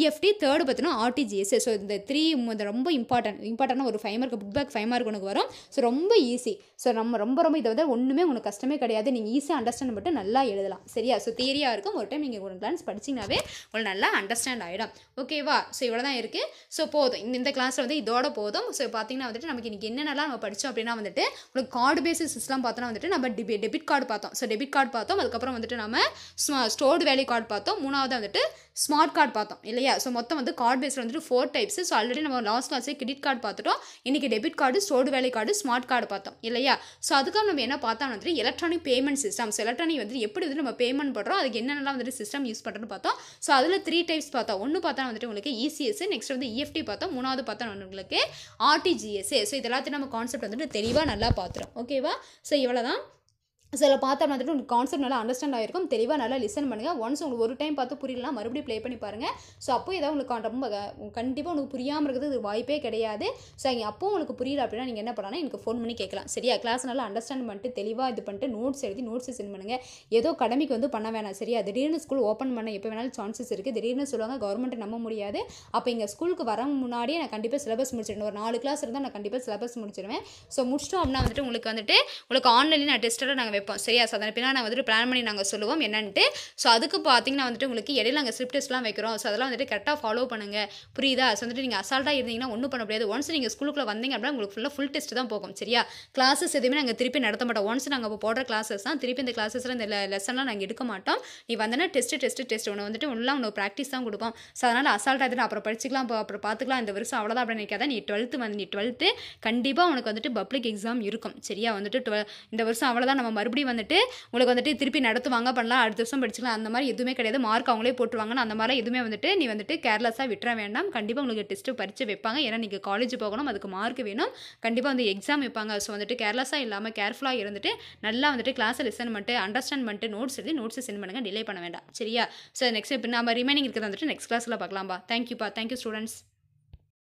இஎஃப்டி தேர்டு பார்த்தோன்னா ஆர்டிஜிஎஸ் ஸோ இந்த த்ரீ ரொம்ப இம்பார்ட்டன்ட் இம்பார்ட்டன்டாக ஒரு five mark book back five mark உனக்கு வரும் ஸோ ரொம்ப ஈஸி ஸோ நம்ம ரொம்ப ரொம்ப இதை வந்து ஒன்றுமே உங்களுக்கு கஷ்டமே கிடையாது நீங்கள் ஈஸியாக அண்டர்ஸ்டாண்ட் மட்டும் நல்லா எழுதலாம் சரியா ஸோ தியரியாக இருக்கும் ஒரு டைம் நீங்கள் ஒரு கிளான்ஸ் படிச்சிங்கனாவே உங்களுக்கு நல்லா அண்டர்ஸ்டாண்ட் ஆகிடும் ஓகேவா ஸோ இவ்வளோ தான் இருக்குது இருக்கு ஸோ போதும் இந்த இந்த கிளாஸில் வந்து இதோட போதும் ஸோ பார்த்தீங்கன்னா வந்துட்டு நமக்கு இன்றைக்கி என்னென்னலாம் நம்ம படித்தோம் அப்படின்னா வந்துட்டு உங்களுக்கு கார்டு பேசிஸ்லாம் பார்த்தோன்னா வந்துட்டு நம்ம டெபிட் கார்டு பார்த்தோம் ஸோ டெபிட் கார்டு பார்த்தோம் அதுக்கப்புறம் வந்துட்டு நம்ம ஸ்டோர்டு வேல்யூ கார்டு பார்த்தோம் மூணாவது வந்துட்டு ஸ்மார்ட் கார்டு பார்த்தோம் இல்லையா ஸோ மொத்தம் வந்து கார்டு பேஸில் வந்துட்டு ஃபோர் டைப்ஸ் ஸோ ஆல்ரெடி நம்ம லாஸ்ட் கிளாஸே கிரெடிட் கார்டு பார்த்துட்டோம் இன்றைக்கி டெபிட் கார்டு சோடு வேலை கார்டு ஸ்மார்ட் கார்டு பார்த்தோம் இல்லையா ஸோ அதுக்காக நம்ம என்ன பார்த்தோம் வந்துட்டு எலக்ட்ரானிக் பேமெண்ட் சிஸ்டம்ஸ் எலக்ட்ரானிக் வந்து எப்படி வந்து நம்ம பேமெண்ட் பண்ணுறோம் அதுக்கு என்னென்னலாம் வந்துட்டு சிஸ்டம் யூஸ் பண்ணுறோன்னு பார்த்தோம் ஸோ அதில் த்ரீ டைப்ஸ் பார்த்தோம் ஒன்று பார்த்தா வந்துட்டு உங்களுக்கு இசிஎஸ் e நெக்ஸ்ட் வந்து இஎஃப்டி e பார்த்தோம் மூணாவது பார்த்தா உங்களுக்கு ஆர்டிஜிஎஸ் ஸோ இதெல்லாத்தையும் நம்ம கான்செப்ட் வந்துட்டு தெளிவாக நல்லா பார்த்துரும் ஓகேவா ஸோ இவ்வளோ தான் சில பார்த்தா வந்துட்டு உங்களுக்கு கான்செப்ட் நல்லா அண்டர்ஸ்டாண்ட் ஆகிருக்கும் தெளிவாக நல்லா லிசன் பண்ணுங்கள் ஒன்ஸ் உங்களுக்கு ஒரு டைம் பார்த்து புரியலாம் மறுபடியும் ப்ளே பண்ணி பாருங்கள் ஸோ அப்போ ஏதாவது உங்களுக்கு ரொம்ப கண்டிப்பாக உங்களுக்கு புரியாமல் இருக்கிறது வாய்ப்பே கிடையாது ஸோ அங்கே அப்போ உங்களுக்கு புரியல அப்படின்னா நீங்கள் என்ன பண்ணலாம் எனக்கு ஃபோன் பண்ணி கேட்கலாம் சரியா கிளாஸ் நல்லா அண்டர்ஸ்டாண்ட் பண்ணிட்டு தெளிவாக இது பண்ணிட்டு நோட்ஸ் எழுதி நோட்ஸ் சென்ட் பண்ணுங்கள் ஏதோ கடமைக்கு வந்து பண்ண வேணாம் சரியா திடீர்னு ஸ்கூல் ஓப்பன் பண்ண எப்போ வேணாலும் சான்சஸ் இருக்குது திடீர்னு சொல்லுவாங்க கவர்மெண்ட் நம்ப முடியாது அப்போ இங்கே ஸ்கூலுக்கு வர முன்னாடியே நான் கண்டிப்பாக சிலபஸ் முடிச்சிடுவேன் ஒரு நாலு கிளாஸ் இருந்தால் நான் கண்டிப்பாக சிலபஸ் முடிச்சிடுவேன் ஸோ முடிச்சிட்டோம் அப்படின்னா வந்துட்டு உங்களுக்கு வந்துட்டு உங்களுக்கு ஆன்லைனில் நான் டெஸ்ட்டாக நாங்கள் கேட்போம் சரியா ஸோ அதன் பின்னால் நாங்கள் வந்துட்டு பிளான் பண்ணி நாங்கள் சொல்லுவோம் என்னென்ட்டு ஸோ அதுக்கு பார்த்தீங்கன்னா வந்துட்டு உங்களுக்கு இடையில நாங்கள் ஸ்லிப் டெஸ்ட்லாம் வைக்கிறோம் ஸோ அதெல்லாம் வந்துட்டு கரெக்டாக ஃபாலோ பண்ணுங்கள் புரியுதா ஸோ வந்துட்டு நீங்கள் அசால்ட்டாக இருந்தீங்கன்னா ஒன்றும் பண்ண முடியாது ஒன்ஸ் நீங்கள் ஸ்கூலுக்கு வந்தீங்க அப்படின்னா உங்களுக்கு ஃபுல்லாக ஃபுல் டெஸ்ட் தான் போகும் சரியா கிளாஸஸ் எதுவுமே நாங்கள் திருப்பி நடத்த மாட்டோம் ஒன்ஸ் நாங்கள் இப்போ போடுற கிளாஸஸ் தான் திருப்பி இந்த கிளாஸஸில் இந்த லெசன்லாம் நாங்கள் எடுக்க மாட்டோம் நீ வந்தனா டெஸ்ட்டு டெஸ்ட்டு டெஸ்ட் ஒன்று வந்துட்டு ஒன்றும் உனக்கு ப்ராக்டிஸ் தான் கொடுப்போம் ஸோ அதனால் அசால்ட்டாக இருந்துட்டு அப்புறம் படிச்சிக்கலாம் அப்புறம் பார்த்துக்கலாம் இந்த வருஷம் அவ்வளோதான் அப்படின்னு நினைக்காத நீ டுவெல்த்து வந்து நீ டுவெல்த்து கண்டிப்பாக உனக்கு வந்துட்டு பப்ளிக் எக்ஸாம் இருக்கும் சரியா வந்துட்டு டுவெல் இந்த வருஷம் அவ்வளோதான் நம்ம மறுபடியும் வந்துட்டு உங்களுக்கு வந்துட்டு திருப்பி நடத்துவாங்க பண்ணலாம் அடுத்த வருஷம் படிச்சுக்கலாம் அந்த மாதிரி எதுவுமே கிடையாது மார்க் அவங்களே போட்டுருவாங்கன்னு அந்த மாதிரி எதுவுமே வந்துட்டு நீ வந்துட்டு கேர்லெஸ்ஸாக விட்டுற வேண்டாம் கண்டிப்பாக உங்களுக்கு டெஸ்ட்டு பறித்து வைப்பாங்க ஏன்னா நீங்கள் காலேஜ் போகணும் அதுக்கு மார்க் வேணும் கண்டிப்பாக வந்து எக்ஸாம் வைப்பாங்க ஸோ வந்துட்டு கேர்லெஸ்ஸாக இல்லாமல் கேர்ஃபுல்லாக இருந்துட்டு நல்லா வந்துட்டு கிளாஸை லிசன் பண்ணிட்டு அண்டர்ஸ்டாண்ட் பண்ணிட்டு நோட்ஸ் எழுதி நோட்ஸை சென்ட் பண்ணுங்கள் டிலே பண்ண வேண்டாம் சரியா ஸோ நெக்ஸ்ட் இப்போ நம்ம ரிமைனிங் இருக்கிறத வந்துட்டு நெக்ஸ்ட் கிளாஸில் பார்க்கலாம்பா தேங்க்யூப்பா தேங்க்யூ ஸ்டூடெண்ட்ஸ்